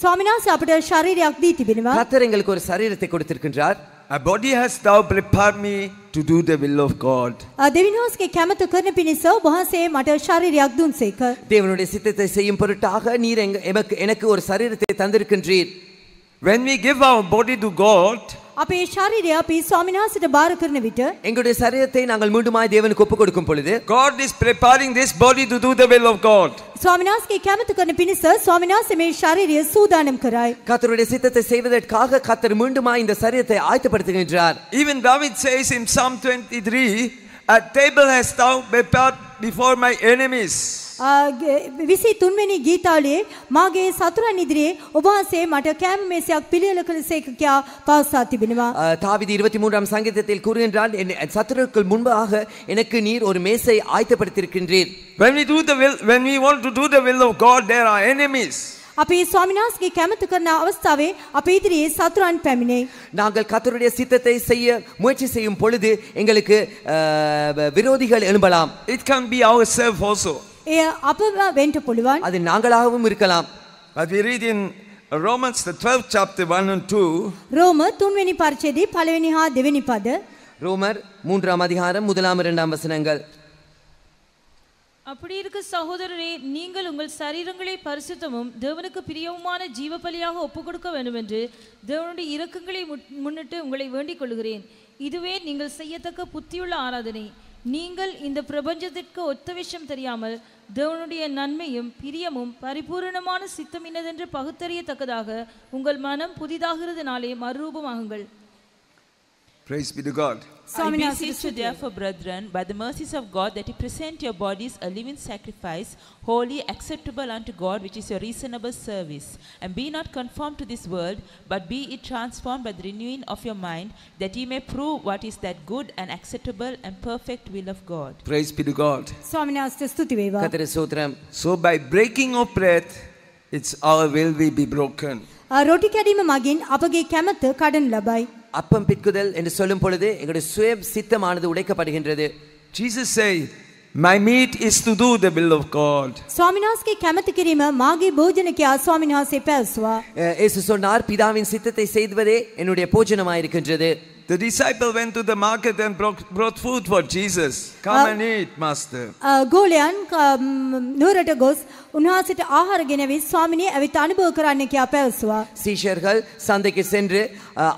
ස්වාමිනාස් අපට ශරීරයක් දී තිබෙනවා. கத்தர் எங்களுக்கு ஒரு சரீரத்தை கொடுத்திருக்கின்றார். A body has thou prepared me to do the will of God. දෙවිනෝස්ගේ කැමැත කරන පිණිස වහන්සේ මට ශරීරයක් දුන්සේක. தேவனுடைய சித்தத்தை செய்யும் பொருட்டாக நீர் எனக்கு எனக்கு ஒரு சரீரத்தை தந்திருக்கின்றீர். When we give our body to God, அப்பே ஷாரீரியா பி சுவாமிநாசிட்ட பார கிருண விட்டு எங்களுடைய சரீரத்தை நாங்கள் மீண்டுமாய் தேவனுக்கு ஒப்பு கொடுக்கும் பொழுது God is preparing this body to to the will of God சுவாமிநாசகே கேமத்து கண்ண பினிச சுவாமிநாச மே சூதானம் கராய் கர்த்தருடைய சித்தத்தை செய்வதற்காக கர்த்தர் மீண்டுமாய் இந்த சரீரத்தை ஆயத்தப்படுத்துகின்றார் even David says in psalm 23 A table has thou prepared before my enemies. විසි තුන්වැනි ගීතාලයේ මාගේ සතුරන් ඉදිරියේ ඔබහන්සේ මට කෑම මේසයක් පිළියල කළ සේකකයා පවසා තිබෙනවා தாவீது இருபத்தி மூன்றாம் சங்கீதத்தில் கூறுகின்றான் என் சத்துருக்கள் முன்பாக எனக்கு நீர் ஒரு மேசை ஆயத்தப்படுத்தியிருக்கின்றீர் when we do the will when we want to do the will of god there are enemies අපි ස්වාමිනාස්ගේ කැමති කරන අවස්ථාවේ අප ඉදිරියේ සතුරන් පැමිණේ. நாங்கள் கர்த்தருடைய சித்தத்தை செய்ய முயற்சி செய்யும் பொழுது எங்களுக்கு விரோதிகள் எழும்பலாம். It can be ourselves also. අපව වෙන්ට පුළුවන් அது நாங்களாகவும் இருக்கலாம் But we read in Romans the 12th chapter 1 and 2 ரோம තුන්වෙනි පරිච්ඡේදයේ පළවෙනි හා දෙවෙනි ரோமர் மூன்றாம் அதிகாரம் முதலாம் இரண்டாம் வசனங்கள் அப்படி இருக்க சகோதரரே நீங்கள் உங்கள் சரீரங்களை பரிசுத்தமும் தேவனுக்கு பிரியவுமான ஜீவ ஒப்புக்கொடுக்க ஒப்புக் கொடுக்க வேண்டும் என்று தேவனுடைய இரக்கங்களை முன்னிட்டு உங்களை வேண்டிக் கொள்கிறேன் இதுவே நீங்கள் செய்யத்தக்க புத்தியுள்ள ஆராதனை நீங்கள் இந்த பிரபஞ்சத்திற்கு ஒத்த விஷயம் தெரியாமல் தேவனுடைய நன்மையும் பிரியமும் பரிபூரணமான சித்தம் இன்னதென்று பகுத்தறியத்தக்கதாக உங்கள் மனம் புதிதாகிறதுனாலே மறுரூபமாகுங்கள் Praise be to God. I beseech you therefore, brethren, by the mercies of God, that you present your bodies a living sacrifice, holy, acceptable unto God, which is your reasonable service. And be not conformed to this world, but be it transformed by the renewing of your mind, that ye may prove what is that good and acceptable and perfect will of God. Praise be to God. So by breaking of bread, it's our will will be broken. රොටි කැඩීම මගින් අපගේ කැමැත්ත කඩන ලබයි. அப்பம் பிற்குதல் என்று சொல்லும் பொழுது எங்களுடைய சுய சித்தமானது உடைக்கப்படுகின்றது Jesus said My meat is to do the will of God. ස්වාමිනාස්ගේ කැමැති කිරීම මාගේ භෝජනකයා ස්වාමිනාසේ පැවසුවා. ඒසු சொன்னார் பிதாவின் சித்தத்தை செய்வதே என்னுடைய போஜனமாயிருக்கின்றது. The disciple went to the market and brought food for Jesus. Come and eat, master. ගෝලයන් නුවරට ගොස් උන්වහන්සේට ආහාර ගෙනවී ස්වාමිනේ kya අනුභව කරන්න කියා පැවසුවා. சீஷர்கள் சந்தைக்கு சென்று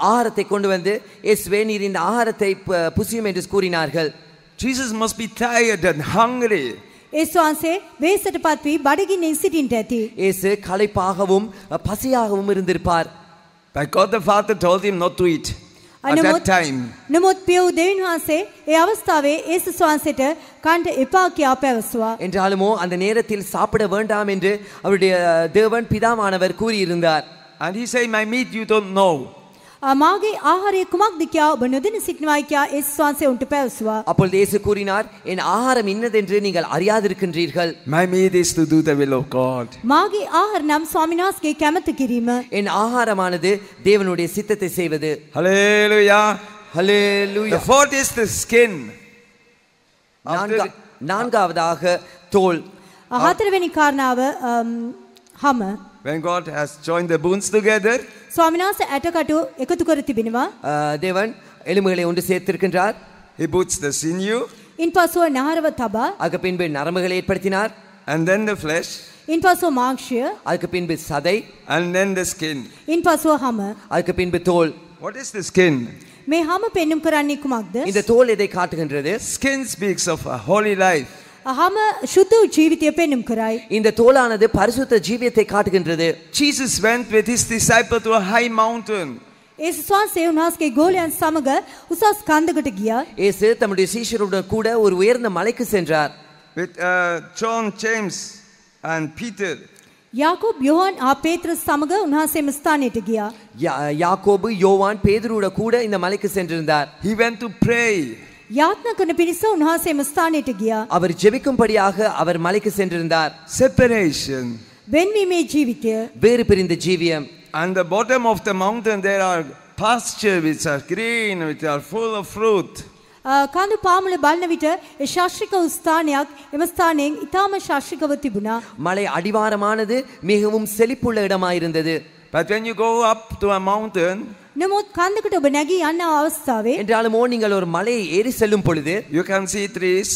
ஆಹಾರத்தை கொண்டு வந்து இயேசுவே நீர் இந்த pusi புசியும் என்று கூறினார்கள். Jesus must be tired and hungry. ஏசுவான்சே வேசட்டு பார்த்து படகினை சிட்டின்ட்டு ඇති. இயேசு களைப்பாகவும் பசியாகவும் இருந்திருப்பார். But God the Father told him not to eat. නමුත් පියව් දෙවින්හන්සේ ඒ අවස්ථාවේ ඒ ස්වාන්සට கண்டு எப்பாக்கி ஆப்பேவசுவா என்றாலுமோ அந்த நேரத்தில் சாப்பிட வேண்டாம் என்று அவருடைய தேவன் பிதாவானவர் கூறியிருந்தார் And he say, My meat you don't know. මාගේ ආහාරය කුමක්ද කියා ඔබ නොදෙන සිටිනවා කියා යේසුස් වහන්සේ උන්ට පැවසුවා. அப்பொழுது இயேசு கூறினார் என் ஆகாரம் இன்னதென்று நீங்கள் அறியாதிருக்கின்றீர்கள். My meat is to do the will of God. මාගේ ආහාර නම් ස්වාමිනාස්ගේ කැමැති කිරීම. என் ஆகாரமானது தேவனுடைய சித்தத்தை செய்வது. Hallelujah. Hallelujah. The fourth is the skin. நான்காவதாக தோல். හතරවෙනි කාරණාව හම When God has joined the bones together. aṭa Swaminas atakatu ekatukarati binva. Devan elimugale undu seethirukkirar. He puts the sinew. In paso naharava thaba. Agapinbe naramugale etpadinar. And then the flesh. In paso maakshya. Agapinbe sadai. And then the skin. In paso hama. Agapinbe thol. What is the skin? Me hama pennum karanni kumagdas. In the thol edai kaatukindrathu. Skin speaks of a holy life. ஆம சுத்த ஜீவித்தியப்பே நிம்கிறாய் இந்த தோலானது பரிசுத்த ஜீவியத்தை காட்டுகின்றது Jesus went with his disciple to a high mountain கோலியான் சமக கியா கூட ஒரு உயர்ந்த மலைக்கு சென்றார் uh, யோவான் ஆ சமக கியா யோவான் இந்த மலைக்கு சென்றிருந்தார் யாத்ன கண்ண பிரிச උන්වහන්සේම ස්ථානයට கியா அவர் ஜெபிக்கும்படியாக அவர் மலைக்கு சென்றிருந்தார். Separation. வெண்மீமே ஜீவித்தය. வேறு பிரிந்த ஜீவியம். And the bottom of the mountain there are pasture which are green, which are full of fruit. කාඳු පාමුල බලන විට ශාස්ත්‍රික ස්ථානයක් එම ස්ථානයෙන් ඉතාම ශාස්ත්‍රිකව තිබුණා. மலை அடிவாரமானது மிகவும் செழிப்புள்ள இடமாயிருந்தது. But when you go up to a mountain නමුත් කන්දකට ඔබ නැගී அவஸ்தாவே අවස්ථාවේ என்றாலுமோ நீங்கள் ஒரு மலையை ஏறி செல்லும் பொழுது You can see trees.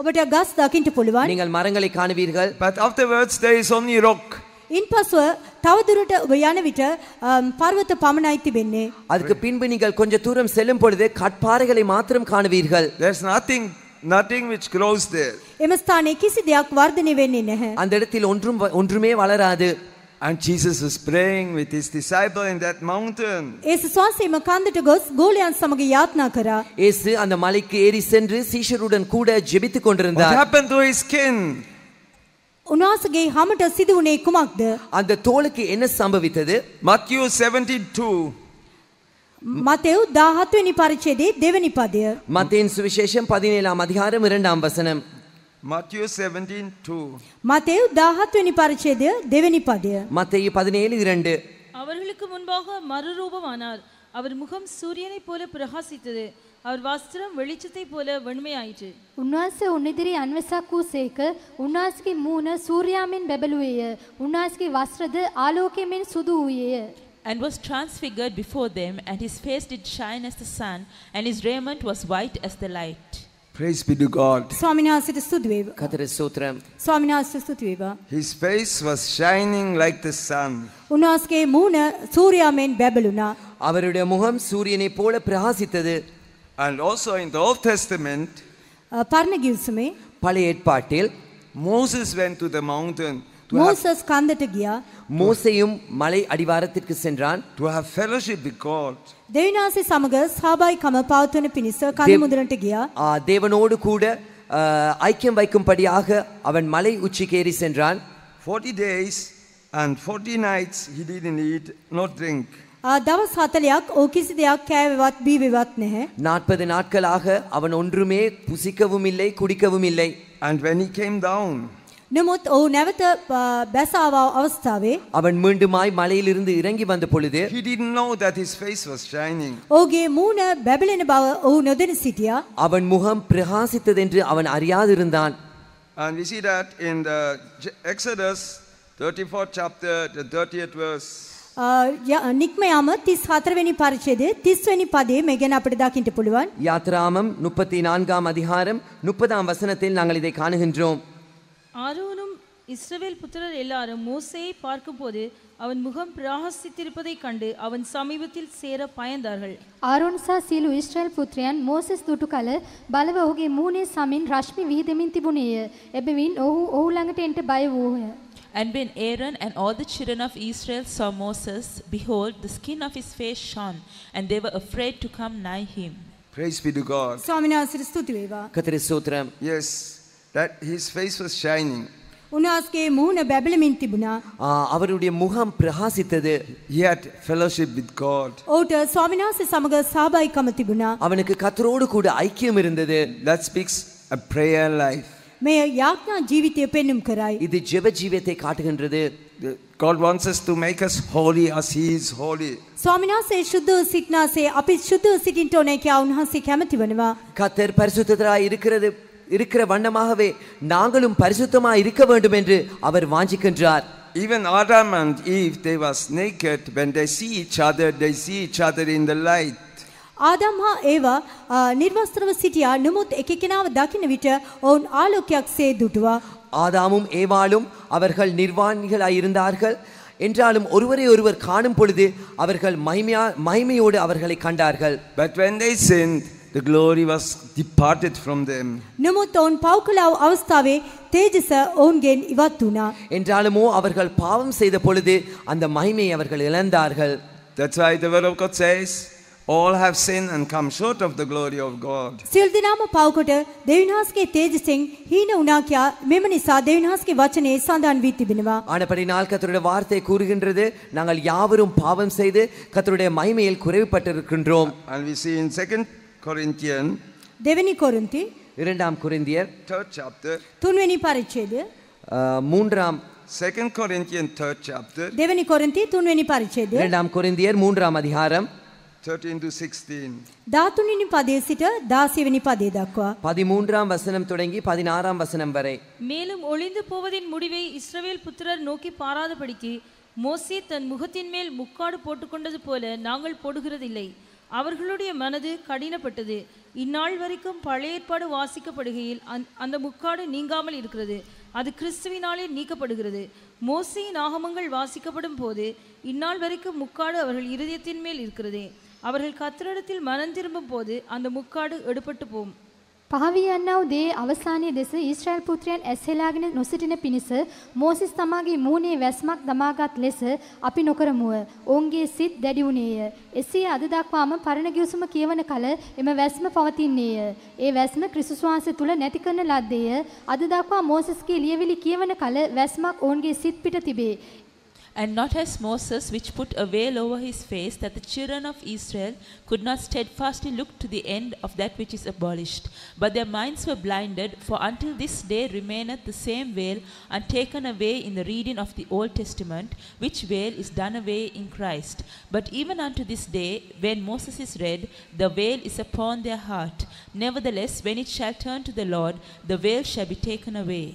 ඔබට ගස් දකින්න පුළුවන්. நீங்கள் மரங்களை காணுவீர்கள். But afterwards there is only rock. ඉන්පසුව තවදුරට ඔබ යන විට පර්වත පමණයි තිබෙන්නේ. அதுக்கு பின்பு நீங்கள் கொஞ்ச தூரம் செல்லும் பொழுது கட்பாறைகளை மாத்திரம் காணுவீர்கள். There's nothing nothing which grows there. එම ස්ථානයේ කිසි දෙයක් வார்தனி වෙන්නේ නැහැ. அந்த இடத்தில் ஒன்றும் ஒன்றுமே வளராது. And Jesus was praying with his disciple in that mountain. What happened to his skin? උනාසගේ හමට සිදු වුණේ කුමක්ද? அந்த தோலுக்கு என்ன சம்பவித்தது? மத்தேயு 72 மத்தேயு 17 වෙනි පරිච්ඡේදයේ දෙවෙනි පදය. මතේන් සුවිශේෂම් அதிகாரம் 2 வசனம் මතිය 17:2 මතේව 17 වෙනි පරිච්ඡේදය දෙවෙනි පදය 17:2 அவர்களுக்கு முன்பாக மறுரூபமானார் அவர் முகம் சூரியனை போல பிரகாசித்தது அவர் வஸ்திரம் வெளிச்சத்தை போல வெண்மையாயிற்று උන්වහන්සේ உன்னிதிரி அன்வசா වූසේක උන්වහන්සේගේ மூன සූර්යාමෙන් බැබලුවේය උන්වහන්සේගේ வஸ்திரது ආලෝකයෙන් සුදු වූයේය and was transfigured before them, and his face did shine as the sun, and his raiment was white as the light. Praise be to God. His face was shining like the sun. உன்னாஸ்கே மூன சூரியாமேன் பெபலுனா அவருடைய முகம் சூரியனை போல பிரகாசித்தது and also in the old testament பர்ணகிஸ்மே பழைய ஏற்பாட்டில் moses went to the mountain to Moses காந்தட்டு கியா மோசையும் மலை அடிவாரத்திற்கு சென்றான் to have fellowship with God දෙවිනාසි සමග සහභාගීකම පවත්වන පිණිස කඳුමුදුරට ගියා ආ தேவனோடு கூட ஐக்கியம் வைக்கும்படியாக அவன் மலை உச்சிக்கேறி சென்றான் 40 days and 40 nights he didn't eat not drink දවස් හතලයක් தியாக் கே දෙයක් කෑවවත් விவாத் නැහැ. நாற்பது நாட்களாக அவன் ஒன்றுமே புசிக்கவும் இல்லை குடிக்கவும் இல்லை. And when he came down, நமுத் ஓ நெவத்த பேசாவா அவஸ்தாவே அவன் மீண்டுமாய் மலையிலிருந்து இறங்கி வந்த பொழுது he didn't know that his face was shining ஓகே மூன பெபிலின் பாவ ஓ நொதன் சிட்டியா அவன் முகம் பிரகாசித்தது என்று அவன் அறியாதிருந்தான் and we see that in the exodus 34 chapter the 30th verse அதிகாரம் முப்பதாம் வசனத்தில் நாங்கள் இதை காணுகின்றோம் ஆரோனும் இஸ்ரவேல் புத்திரர் எல்லாரும் மோசையை பார்க்கும்போது அவன் முகம் பிரகாசித்திருப்பதைக் கண்டு அவன் சமீபத்தில் சேர பயந்தார்கள் ஆரோன் சா சீலு இஸ்ரேல் පුත්‍රයන් மோசஸ் துட்டுக்கால பலவ ஓகே மூனே මූණේ සමින් රශ්මි විහිදෙමින් எப்பவின் ஓஹு ஓஹு லங்கட்டு பய එන්ට And when Aaron and all the children of Israel saw Moses, behold, the skin of his face shone, and they were afraid to come nigh him. Praise be to God. ස්වාමිනාසිට ස්තුති වේවා. கத்திரி சூத்திரம் Yes. that his face was shining උන්වහන්සේගේ මුහුණ බැබලමින් තිබුණා. அவருடைய முகம் பிரகாசித்தது. He had fellowship with God. ඔහුට ස්වාමිනාසේ සමග සහභාගීකම තිබුණා. அவனுக்கு கர்த்தரோடு கூட ஐக்கியம் இருந்தது. That speaks a prayer life. මේ යාඥා ජීවිතය පෙන්눔 කරයි. இது ஜெப ஜீவியத்தை காட்டுகின்றது. God wants us to make us holy as he is holy. ස්වාමිනාසේ ශුද්ධ සිටනාසේ අපි ශුද්ධ සිටින්න ඕනේ කියලා උන්වහන්සේ කැමති වෙනවා. කතර පරිසුද්ධතරා இருக்கிறது இருக்கிற வண்ணமாகவே நாங்களும் பரிசுத்தமாக இருக்க வேண்டும் என்று அவர் வாஞ்சிக்கின்றார் Even Adam and Eve, they were naked. When they see each other, they see each other in the light. Adam හා ඒවා නිර්වස්ත්‍රව සිටියා නමුත් එක කෙනාව දකින විට ඔවුන් ආලෝකයක් සේ දුටුවා. ஆதாமும் ஏவாளும் அவர்கள் நிர்வாணிகளாய் இருந்தார்கள் என்றாலும் ஒருவரை ஒருவர் காணும் பொழுது அவர்கள் மகிமையா மகிமையோடு அவர்களை கண்டார்கள் but when they sinned The glory was departed from them. ನಮುತೋನ್ ಪೌಕುಲಾವ್ ಅವಸ್ಥಾವೆ ತೇಜಸ ಓನ್ಗೆನ್ ಇವತ್ತುನ என்றாலுமோ அவர்கள் பாவம் செய்த பொழுது அந்த மகிமையை அவர்கள் இழந்தார்கள் That's why the word of God says all have sinned and come short of the glory of God. සියලු දෙනාම පව්කොට දෙවිනාස්ගේ තේජසෙන් හීන වුණා කියා මෙම නිසා දෙවිනාස්ගේ වචනේ සඳහන් වී තිබෙනවා. ஆனபடினால் கர்த்தருடைய வார்த்தை கூறுகின்றது நாங்கள் யாவரும் பாவம் செய்து கர்த்தருடைய மகிமையில் குறைவுபட்டிருக்கின்றோம். And we see in second Corinthian தேவனி කොරින්ති இரண்டாம் கொரிந்தியர் third chapter තුන්වෙනි පරිච්ඡේදය மூன்றாம் second Corinthian third chapter தேவனி කොරින්ති துன்வினி පරිච්ඡේදය இரண்டாம் கொரிந்தியர் மூன்றாம் அதிகாரம் 13 to 16 දාතුනිනි පදයේ සිට 16 වෙනි පදයේ දක්වා 13ஆம் வசனம் தொடங்கி 16ஆம் வசனம் வரை மேலும் ஒளிந்து போவதின் முடிவை இஸ்ரவேல் புத்திரர் நோக்கி பாராதபடிக்கு மோசே தன் முகத்தின் மேல் முக்காடு போட்டுக்கொண்டது போல நாங்கள் போடுகிறதில்லை அவர்களுடைய மனது கடினப்பட்டது இந்நாள் வரைக்கும் பழைய ஏற்பாடு வாசிக்கப்படுகையில் அந் அந்த முக்காடு நீங்காமல் இருக்கிறது அது கிறிஸ்துவினாலே நீக்கப்படுகிறது மோசியின் ஆகமங்கள் வாசிக்கப்படும் போது இந்நாள் வரைக்கும் முக்காடு அவர்கள் இருதயத்தின் மேல் இருக்கிறது அவர்கள் கத்திரிடத்தில் மனம் திரும்பும் போது அந்த முக்காடு எடுபட்டு போகும் පහවී යන්නා වූ දේ අවසානයේ දෙස ඊශ්‍රායෙල් පුත්‍රයන් ඇස්හෙලාගෙන නොසිටින පිණිස මෝසිස් තමාගේ මූණේ වැස්මක් දමාගත් ලෙස අපි නොකරමුව. ඔවුන්ගේ සිත් දැඩි වුණේය. එසේ අද දක්වාම පරණ ගිවිසුම කියවන කල එම වැස්ම පවතින්නේය. ඒ වැස්ම ක්‍රිස්තුස් වහන්සේ තුල නැති කරන ලද්දේය. අද දක්වා මෝසස්ගේ ලියවිලි කියවන කල වැස්මක් ඔවුන්ගේ සිත් පිට තිබේ. and not as Moses, which put a veil over his face, that the children of Israel could not steadfastly look to the end of that which is abolished. But their minds were blinded, for until this day remaineth the same veil untaken away in the reading of the Old Testament, which veil is done away in Christ. But even unto this day, when Moses is read, the veil is upon their heart. Nevertheless, when it shall turn to the Lord, the veil shall be taken away.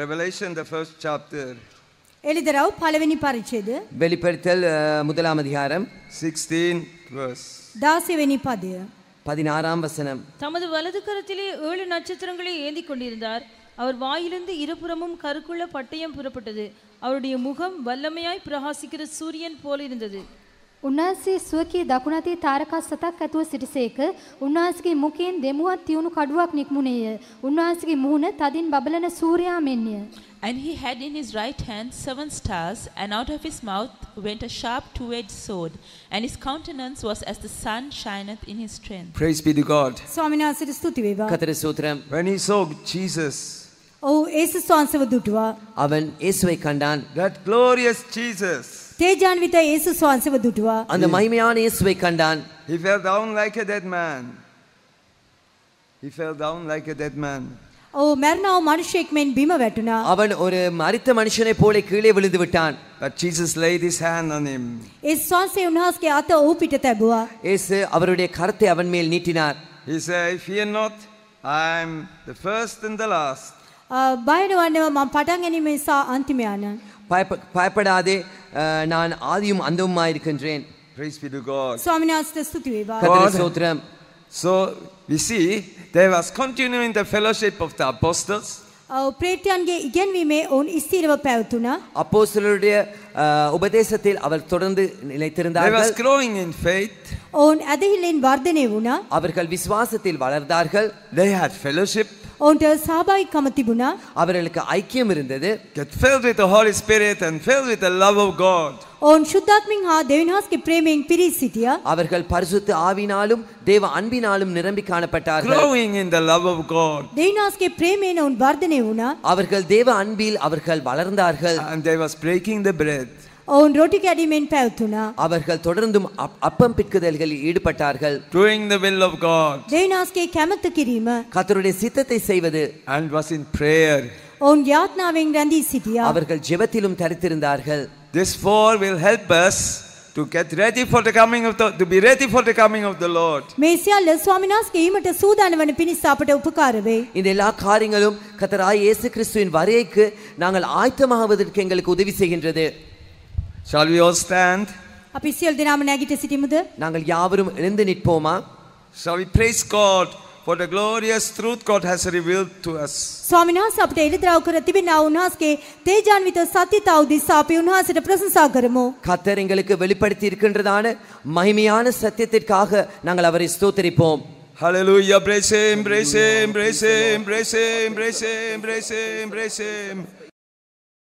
Revelation the first chapter. එළිදරව් பலவினி පරිච්ඡේදය. வெளிப்படுத்தல் முதலாம் அதிகாரம் 16 verse. 16 වෙනி வசனம். தமது வலது கரத்திலே ஏழு நட்சத்திரங்களை ஏந்தி கொண்டிருந்தார். அவர் வாயிலிருந்து இருபுறமும் கருக்குள்ள பட்டயம் புறப்பட்டது. அவருடைய முகம் வல்லமையாய் பிரகாசிக்கிற சூரியன் போல இருந்தது. උන්වහන්සේ සුවකී දකුණතේ තාරකා සතක් ඇතුව සිටසේක. උන්වහන්සේගේ මුඛයෙන් දෙමුවක් තියුණු කඩුවක් නික්මුණේය. උන්වහන්සේගේ මුහුණ තදින් බබලන සූර්යා මෙන්ය. And he had in his right hand seven stars, and out of his mouth went a sharp two edged sword, and his countenance was as the sun shineth in his strength. Praise be to God. stuti When he saw Jesus, அவன் இயேசுவை kandan that glorious Jesus தேஜான்வித்த இயேசு சுவாசவ துட்டுவா அந்த மகிமையான இயேசுவை கண்டான் he fell down like a dead man he fell down like a dead man ஓ மரணாவ் மனுஷேக் மேன் பீம வெட்டுனா அவன் ஒரு மரித்த மனுஷனை போல கீழே விழுந்து விட்டான் but jesus laid his hand on him இஸ் சுவாசே உன்ஹாஸ்கே அத்த ஊப்பிட்ட தபுவா இயேசு அவருடைய கரத்தை அவன் மேல் நீட்டினார் he said fear not i am the first and the last பயப்படுவானே மம் பட்டாங்கனி மேசா அந்திமயான பயப்படாதே நான் ஆதியும் அந்தவுமாய் இருக்கின்றேன் Praise be to God. சுவாமிநாதத்தை ஸ்துதிவார் கர்த்தரே ஸ்தோத்திரம் So we see there was continuing the fellowship of the apostles. ප්‍රේටයන්ගේ ඉගැන්වීමේ ඔවුන් ස්ථීරව පැවතුනා අපෝස්තලருடைய உபதேசத்தில் அவர் தொடர்ந்து நிலைத்திருந்தார்கள் அவர்கள் விசுவாசத்தில் வளர்ந்தார்கள் அவர்களுக்கு ஐக்கியம் இருந்தது அவர்கள் பரிசுத்து ஆவினாலும் தேவ அன்பினாலும் நிரம்பி காணப்பட்டார்கள் அவர்கள் தேவ அன்பில் அவர்கள் வளர்ந்தார்கள் ඔවුන් රොටි කැඩීමෙන් පැවතුණා. அவர்கள் தொடர்ந்தும் அப்பம் பிக்குதல்களில் ஈடுபட்டார்கள். Doing the will of God. தேவனாஸ்கே කැමැත්ත කිරීම. கர்த்தருடைய சித்தத்தை செய்வது. And was in prayer. ඔවුන් யாத்னாவின் රැඳී සිටියා. அவர்கள் ஜெபத்திலும் தரித்திருந்தார்கள். This four will help us to get ready for the coming of the to be ready for the coming of the Lord. mesia le swaminas ke imata වන පිණිස අපට උපකාර වේ. இந்த எல்லா காரியங்களும் yesu இயேசு கிறிஸ்துவின் nangal நாங்கள் udavi எங்களுக்கு உதவி செய்கின்றது. Shall we all stand? අපි සියලු දෙනාම නැගිට සිටිමුද? நாங்கள் யாவரும் எழுந்து நிற்போமா? Shall we praise God for the glorious truth God has revealed to us? ස්වාමීන් වහන්සේ අපිට එළිදරව් කර තිබෙනා උන්වහන්සේගේ තේජාන්විත සත්‍යතාව දිසා අපි උන්වහන්සේට ප්‍රශංසා කරමු. கர்த்தர் எங்களுக்கு வெளிப்படுத்தி இருக்கின்றதான மகிமையான சத்தியத்திற்காக நாங்கள் அவரை ஸ்தோத்திரிப்போம் Hallelujah, praise Him, praise Him, praise Him, praise Him, praise Him, praise Him, praise Him, praise Him.